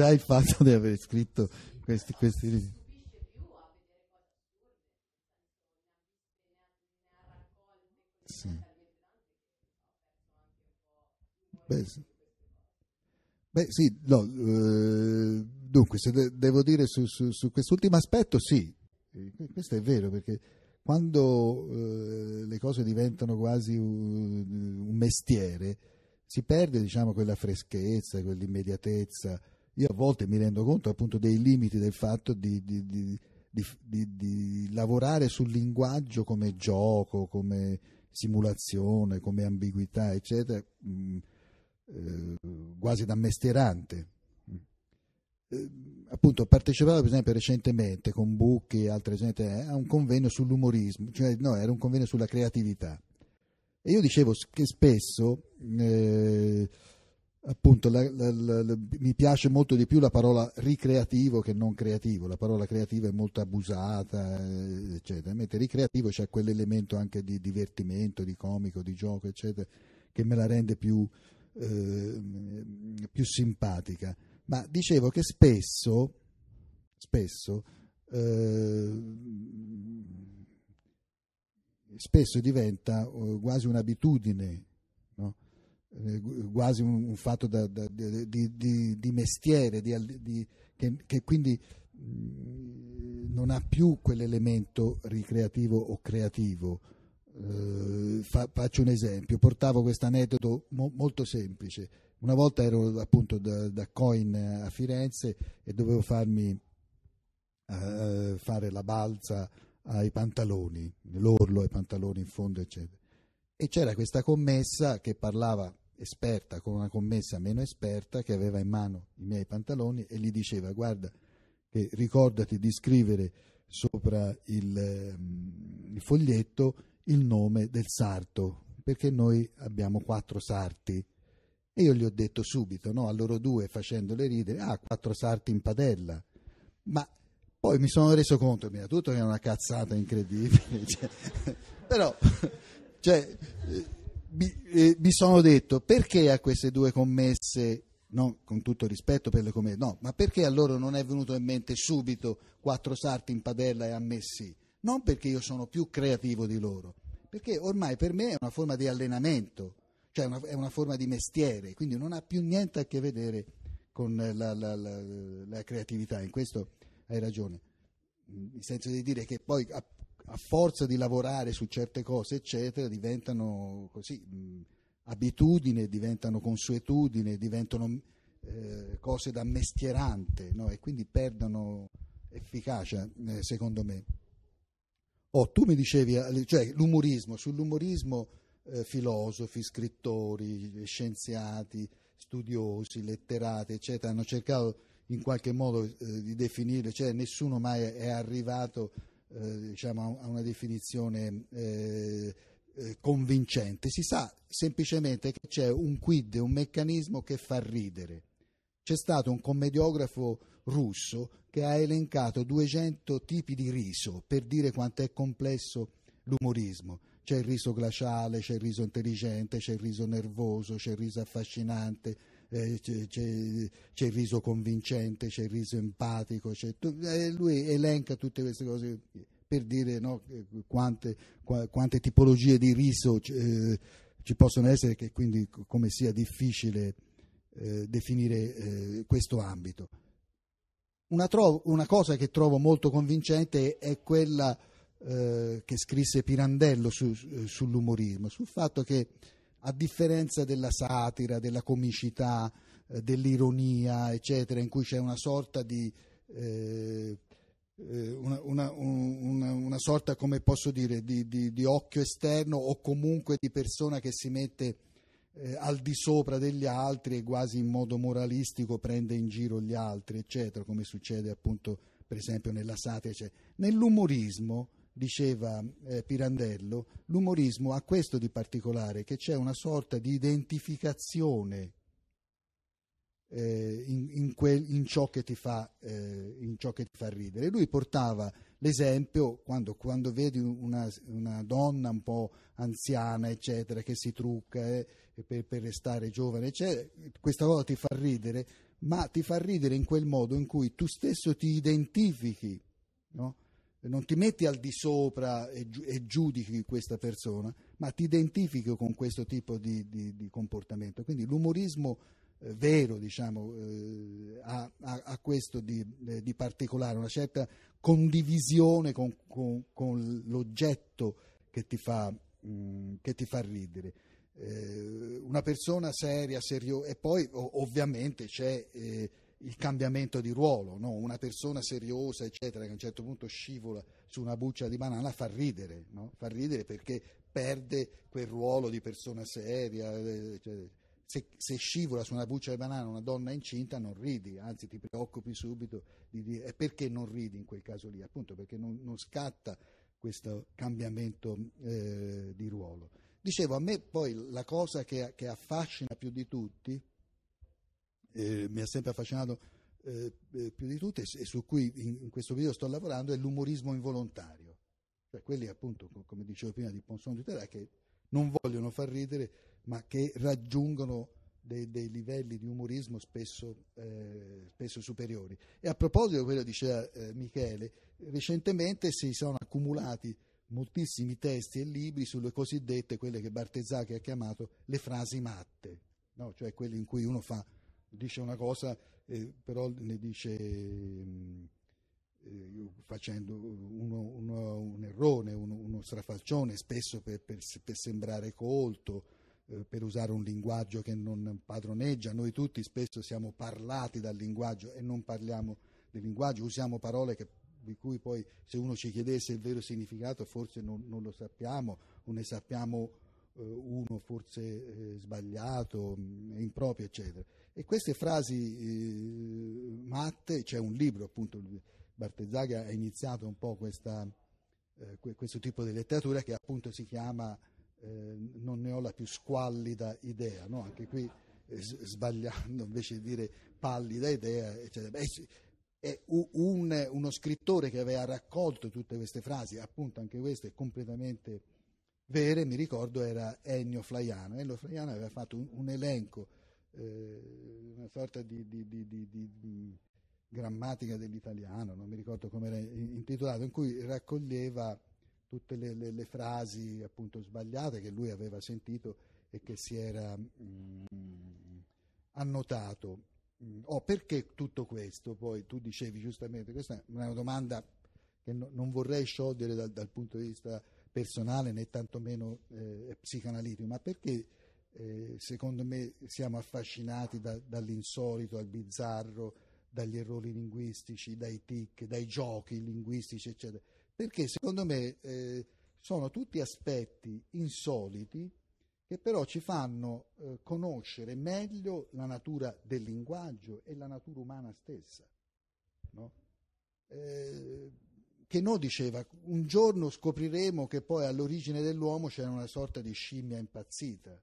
già il fatto di aver scritto questi, questi... Sì. Beh, sì. Beh, sì no, eh, dunque, se de- devo dire su, su, su, quest'ultimo aspetto, sì, questo è vero, perché quando eh, le cose diventano quasi un, un, mestiere, si perde diciamo, quella freschezza, quell'immediatezza io a volte mi rendo conto appunto dei limiti del fatto di, di, di, di lavorare sul linguaggio come gioco, come simulazione, come ambiguità, eccetera, mh, mm, eh, quasi da mesterante. Eh, appunto, partecipavo per esempio recentemente con Bucchi e altre gente eh, a un convegno sull'umorismo, cioè no, era un convegno sulla creatività. E io dicevo che spesso eh, appunto la, la, la, mi piace molto di più la parola ricreativo che non creativo, la parola creativa è molto abusata, eh, eccetera, mentre ricreativo c'è quell'elemento anche di divertimento, di comico, di gioco, eccetera, che me la rende più, eh, più simpatica. Ma dicevo che spesso, spesso, eh, spesso diventa eh, quasi un'abitudine eh, quasi un, un fatto da, da, di, di, di, mestiere, di, che, che, quindi mm, non ha più quell'elemento ricreativo o creativo. Eh, fa, faccio un esempio, portavo questo aneddoto mo, molto semplice. Una volta ero appunto da, da Coin a Firenze e dovevo farmi eh, fare la balza ai pantaloni, l'orlo ai pantaloni in fondo, eccetera. E c'era questa commessa che parlava esperta con una commessa meno esperta che aveva in mano i miei pantaloni e gli diceva guarda che ricordati di scrivere sopra il, ehm, il foglietto il nome del sarto perché noi abbiamo quattro sarti e io gli ho detto subito no, a loro due facendole ridere ah quattro sarti in padella ma poi mi sono reso conto prima tutto che è una cazzata incredibile cioè, però cioè, eh, mi sono detto perché a queste due commesse non con tutto rispetto per le commesse, no, ma perché a loro non è venuto in mente subito quattro sarti in padella e ammessi? Non perché io sono più creativo di loro, perché ormai per me è una forma di allenamento, cioè una, è una forma di mestiere, quindi non ha più niente a che vedere con la, la, la, la creatività, in questo hai ragione, nel mm, senso di dire che poi a forza di lavorare su certe cose, eccetera, diventano così mh, abitudine, diventano consuetudine, diventano eh, cose da mestierante no? e quindi perdono efficacia, eh, secondo me. Oh, tu mi dicevi, eh, cioè l'umorismo, sull'umorismo eh, filosofi, scrittori, scienziati, studiosi, letterati, eccetera, hanno cercato in qualche modo eh, di definire, cioè nessuno mai è arrivato eh, diciamo, a una definizione eh, eh, convincente, si sa semplicemente che c'è un quid, un meccanismo che fa ridere. C'è stato un commediografo russo che ha elencato 200 tipi di riso per dire quanto è complesso l'umorismo. C'è il riso glaciale, c'è il riso intelligente, c'è il riso nervoso, c'è il riso affascinante, eh, c'è, c'è, il riso convincente, c'è il riso empatico, tu, eh, lui elenca tutte queste cose per dire no, quante, quante, tipologie di riso eh, ci possono essere e quindi come sia difficile eh, definire eh, questo ambito. Una, tro- una, cosa che trovo molto convincente è quella eh, che scrisse Pirandello su, sull'umorismo, sul fatto che a differenza della satira, della comicità, eh, dell'ironia, eccetera, in cui c'è una sorta di... Eh, eh una, una, una, una, sorta, come posso dire, di, di, di, occhio esterno o comunque di persona che si mette eh, al di sopra degli altri e quasi in modo moralistico prende in giro gli altri, eccetera, come succede appunto per esempio nella satira. Eccetera. Cioè, nell'umorismo diceva eh, Pirandello, l'umorismo ha questo di particolare, che c'è una sorta di identificazione eh, in, in, quel, in, ciò fa, eh, in, ciò che ti fa, ridere. Lui portava l'esempio quando, quando vedi una, una, donna un po' anziana, eccetera, che si trucca eh, per, per restare giovane, eccetera, questa cosa ti fa ridere, ma ti fa ridere in quel modo in cui tu stesso ti identifichi, no? non ti metti al di sopra e, gi- e, giudichi questa persona, ma ti identifichi con questo tipo di, di, di comportamento. Quindi l'umorismo eh, vero diciamo, eh, ha, ha, ha, questo di, eh, di, particolare, una certa condivisione con, con, con l'oggetto che ti fa, mh, mm, che ti fa ridere. Eh, una persona seria, serio, e poi o- ovviamente c'è eh, il cambiamento di ruolo, no? una persona seriosa, eccetera, che a un certo punto scivola su una buccia di banana fa ridere, no? fa ridere perché perde quel ruolo di persona seria. Eh, cioè, se, se, scivola su una buccia di banana una donna incinta non ridi, anzi ti preoccupi subito di dire perché non ridi in quel caso lì, appunto perché non, non scatta questo cambiamento eh, di ruolo. Dicevo, a me poi la cosa che, che affascina più di tutti eh, mi ha sempre affascinato eh, eh, più di tutte e su cui in, in, questo video sto lavorando è l'umorismo involontario. Cioè quelli appunto, come dicevo prima, di Ponson di Terra che non vogliono far ridere ma che raggiungono dei, dei livelli di umorismo spesso, eh, spesso, superiori. E a proposito di quello che diceva eh, Michele, recentemente si sono accumulati moltissimi testi e libri sulle cosiddette, quelle che Bartezzacchi ha chiamato le frasi matte, no? cioè quelle in cui uno fa dice una cosa, eh, però ne dice mm, eh, facendo uno, uno, un errore, uno, uno strafalcione, spesso per, per, per sembrare colto, eh, per usare un linguaggio che non padroneggia. Noi tutti spesso siamo parlati dal linguaggio e non parliamo del linguaggio, usiamo parole che di cui poi se uno ci chiedesse il vero significato forse non, non lo sappiamo o ne sappiamo eh, uno forse eh, sbagliato, mm, improprio, eccetera. E queste frasi eh, matte, c'è un libro appunto, Bartezzaga ha iniziato un po' questa, eh, questo tipo di letteratura che appunto si chiama eh, Non ne ho la più squallida idea, no? anche qui eh, sbagliando invece di dire pallida idea, eccetera. Beh, è un, uno scrittore che aveva raccolto tutte queste frasi, appunto anche queste completamente vere, mi ricordo era Ennio Flaiano. Ennio Flaiano aveva fatto un, un elenco eh, una sorta di, di, di, di mm, grammatica dell'italiano, non mi ricordo come era intitolato, in cui raccoglieva tutte le, le, le, frasi appunto sbagliate che lui aveva sentito e che si era mh, mm, annotato. Mm, oh, perché tutto questo? Poi tu dicevi giustamente, questa è una domanda che no, non vorrei sciogliere dal, dal, punto di vista personale né tantomeno eh, psicanalitico, ma perché eh, secondo me siamo affascinati da, dall'insolito al bizzarro, dagli errori linguistici, dai tic, dai giochi linguistici, eccetera. Perché secondo me eh, sono tutti aspetti insoliti che però ci fanno eh, conoscere meglio la natura del linguaggio e la natura umana stessa. No? Eh, che no diceva, un giorno scopriremo che poi all'origine dell'uomo c'era una sorta di scimmia impazzita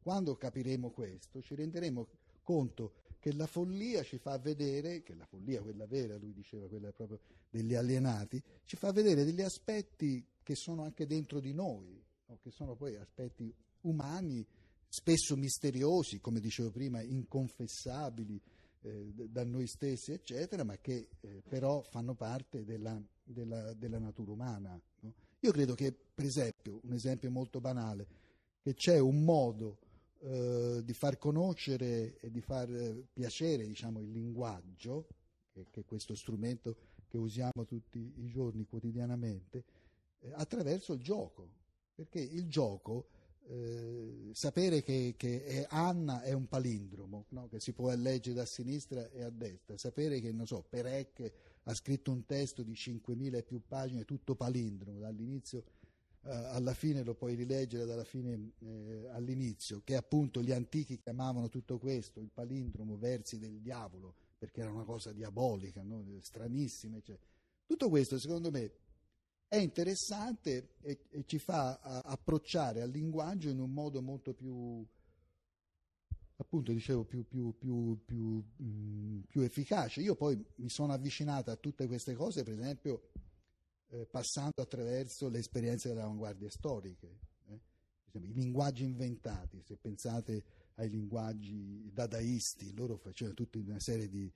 quando capiremo questo ci renderemo conto che la follia ci fa vedere, che la follia quella vera, lui diceva quella proprio degli alienati, ci fa vedere degli aspetti che sono anche dentro di noi, no? che sono poi aspetti umani, spesso misteriosi, come dicevo prima, inconfessabili eh, da noi stessi, eccetera, ma che eh, però fanno parte della, della, della natura umana. No? Io credo che, per esempio, un esempio molto banale, che c'è un modo eh, di far conoscere e di far eh, piacere diciamo, il linguaggio, che, che, è questo strumento che usiamo tutti i giorni quotidianamente, eh, attraverso il gioco. Perché il gioco, eh, sapere che, che è Anna è un palindromo, no? che si può leggere da sinistra e a destra, sapere che, non so, Perec ha scritto un testo di 5.000 e più pagine, tutto palindromo, dall'inizio eh, alla fine lo puoi rileggere dalla fine eh, all'inizio, che appunto gli antichi chiamavano tutto questo il palindromo, versi del diavolo, perché era una cosa diabolica, no? stranissima. Cioè. Tutto questo secondo me è interessante e, e ci fa a, eh, approcciare al linguaggio in un modo molto più appunto dicevo più, più, più, più, mh, mm, più efficace. Io poi mi sono avvicinato a tutte queste cose, per esempio eh, passando attraverso le esperienze delle avanguardie storiche. Eh? Esempio, I linguaggi inventati, se pensate ai linguaggi dadaisti, loro facevano tutta una serie di,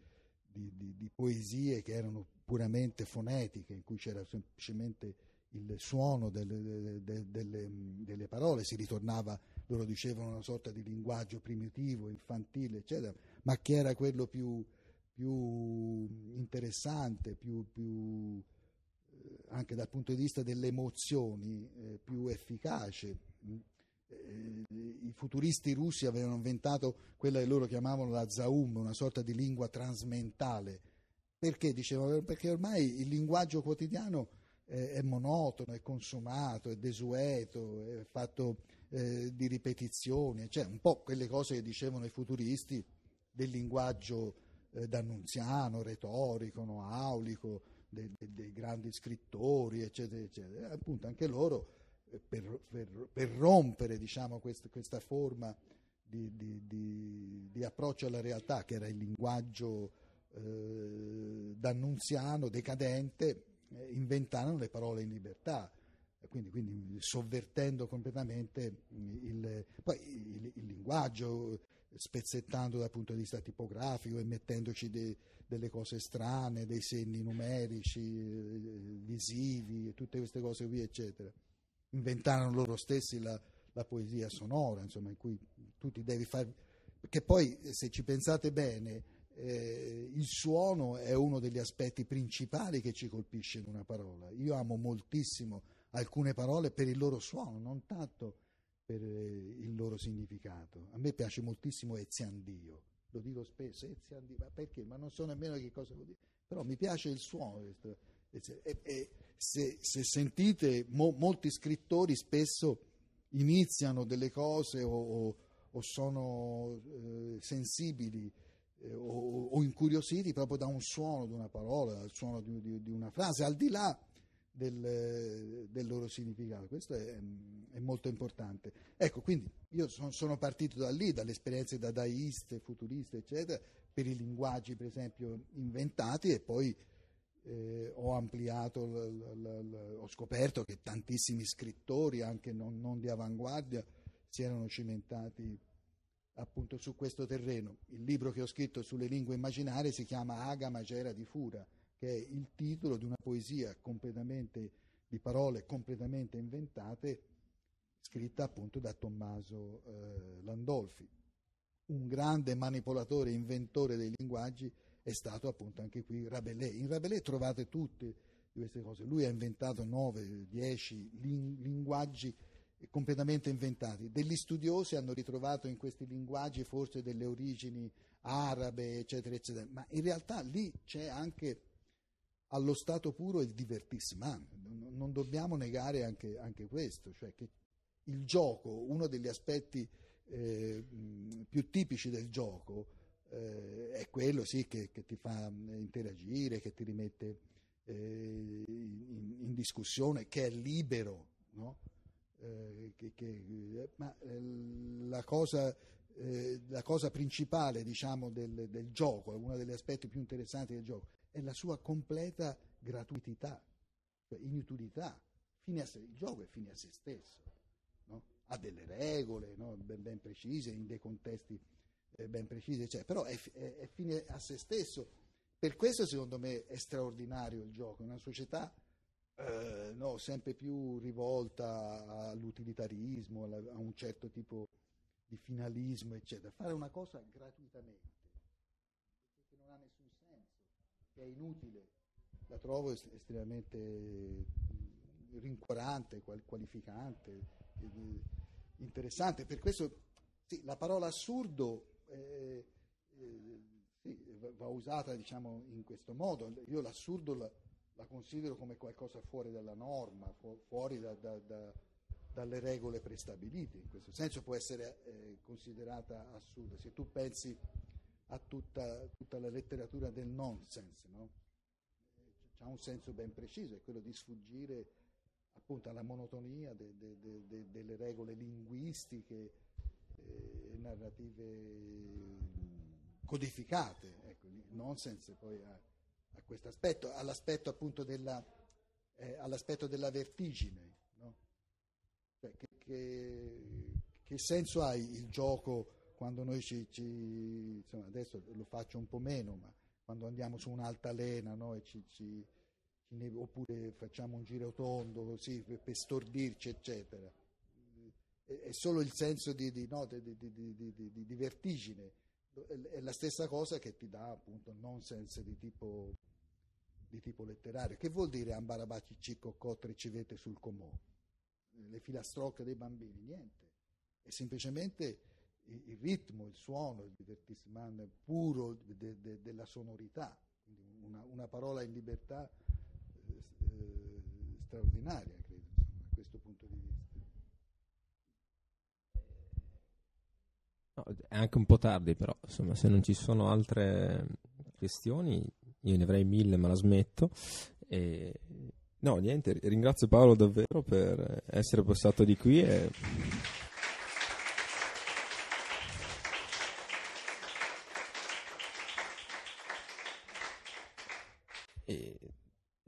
di, di, di poesie che erano puramente fonetiche, in cui c'era semplicemente il suono delle, delle, mm, delle, delle, parole, si ritornava, loro dicevano, una sorta di linguaggio primitivo, infantile, eccetera, ma che era quello più, più interessante, più, più anche dal punto di vista delle emozioni eh, più efficace. Mm. Eh, I futuristi russi avevano inventato quella che loro chiamavano la zaum, una sorta di lingua transmentale. Perché? Dicevano, perché ormai il linguaggio quotidiano eh, è monotono, è consumato, è desueto, è fatto eh, di ripetizioni, cioè un po' quelle cose che dicevano i futuristi del linguaggio d'annunziano, retorico, no, aulico, dei, dei, dei grandi scrittori, eccetera, eccetera. Appunto, anche loro eh, per, per, per rompere diciamo, quest, questa forma di, di, di, di, approccio alla realtà, che era il linguaggio eh, d'annunziano, decadente, eh, inventarono le parole in libertà. Quindi, quindi, sovvertendo completamente il, poi, il, il, linguaggio, spezzettando dal punto di vista tipografico e mettendoci dei, delle cose strane, dei segni numerici, eh, visivi, tutte queste cose qui, eccetera. Inventarono loro stessi la, la poesia sonora, insomma, in cui tu ti devi fare... Perché poi, eh, se ci pensate bene, eh, il suono è uno degli aspetti principali che ci colpisce in una parola. Io amo moltissimo alcune parole per il loro suono, non tanto per eh, il loro significato. A me piace moltissimo Ezian Dio lo dico spesso, Ezian eh, di, ma perché? Ma non so nemmeno che cosa vuol dire, però mi piace il suono. Eh, e, e se, se, sentite, mo, molti scrittori spesso iniziano delle cose o, o, o sono eh, sensibili eh, o, o, incuriositi proprio da un suono di una parola, dal suono di, di, di una frase, al di là del, del, loro significato. Questo è, è, molto importante. Ecco, quindi io son, sono partito da lì, dalle esperienze dadaiste, futuriste, eccetera, per i linguaggi, per esempio, inventati e poi eh, ho ampliato, l, l, l, ho scoperto che tantissimi scrittori, anche non, non, di avanguardia, si erano cimentati appunto su questo terreno. Il libro che ho scritto sulle lingue immaginarie si chiama Agama Gera di Fura che è il titolo di una poesia di parole completamente inventate, scritta appunto da Tommaso eh, Landolfi. Un grande manipolatore, inventore dei linguaggi è stato appunto anche qui Rabelais. In Rabelais trovate tutte queste cose. Lui ha inventato 9, 10 linguaggi completamente inventati. Degli studiosi hanno ritrovato in questi linguaggi forse delle origini arabe, eccetera, eccetera, ma in realtà lì c'è anche allo stato puro è divertissement. Non dobbiamo negare anche, anche questo, cioè che il gioco, uno degli aspetti eh, più tipici del gioco, eh, è quello sì, che, che, ti fa eh, interagire, che ti rimette eh, in, in, discussione, che è libero, no? Eh, che, che, ma eh, la cosa, la cosa, principale diciamo, del, del gioco, uno degli aspetti più interessanti del gioco, è la sua completa gratuità, cioè inutilità. Se, il gioco è fine a se stesso, no? ha delle regole no? ben, ben, precise, in dei contesti eh, ben precisi, cioè, però è, è, è, fine a se stesso. Per questo secondo me è straordinario il gioco, una società eh, no, sempre più rivolta all'utilitarismo, a un certo tipo di finalismo, eccetera. Fare una cosa gratuitamente è inutile, la trovo estremamente rincuorante, qualificante, eh, interessante. Per questo sì, la parola assurdo eh, eh, sì, va usata diciamo, in questo modo. Io l'assurdo la, la, considero come qualcosa fuori dalla norma, fuori da, da, da, dalle regole prestabilite. In questo senso può essere eh, considerata assurda. Se tu pensi a tutta, tutta la letteratura del nonsense, no? Eh, ha un senso ben preciso, è quello di sfuggire appunto alla monotonia de, de, de, delle regole linguistiche eh, e narrative mm, codificate. Ecco, il nonsense poi ha, ha questo aspetto, all'aspetto appunto della, eh, all'aspetto della vertigine. No? Cioè, che, che, che, senso ha il gioco quando noi ci, ci insomma, adesso lo faccio un po' meno, ma quando andiamo su un'altalena no, ci, ci, oppure facciamo un giro tondo così per, per stordirci, eccetera. È, è, solo il senso di, di, no, di, di, vertigine, è la stessa cosa che ti dà appunto nonsense di tipo, tipo letterario. Che vuol dire ambarabaci ciccocco tre civete sul comò? Le filastrocche dei bambini, niente. È semplicemente il ritmo, il suono, il divertissement puro de, de, della sonorità, una, una, parola in libertà eh, straordinaria, credo, insomma, da questo punto di vista. No, è anche un po' tardi, però insomma, se non ci sono altre questioni, io ne avrei mille, ma la smetto. E... No, niente, ringrazio Paolo davvero per essere passato di qui. E...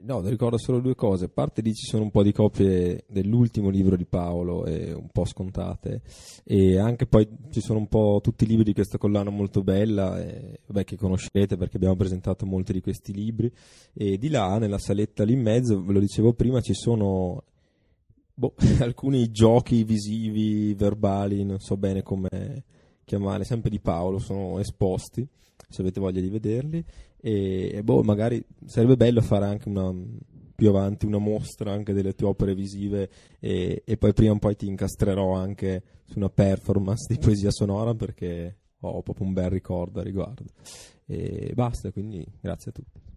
no, ricordo solo due cose. A parte lì ci sono un po' di copie dell'ultimo libro di Paolo, un po' scontate, e anche poi ci sono un po' tutti i libri di questa collana molto bella, e, vabbè, che conoscete perché abbiamo presentato molti di questi libri. E di là, nella saletta lì in mezzo, ve lo dicevo prima, ci sono boh, alcuni giochi visivi, verbali, non so bene come chiamare, sempre di Paolo, sono esposti, se avete voglia di vederli e boh, magari sarebbe bello fare anche una, più avanti una mostra anche delle tue opere visive e, e poi prima o poi ti incastrerò anche su una performance di poesia sonora perché ho proprio un bel ricordo a riguardo. E basta, quindi grazie a tutti.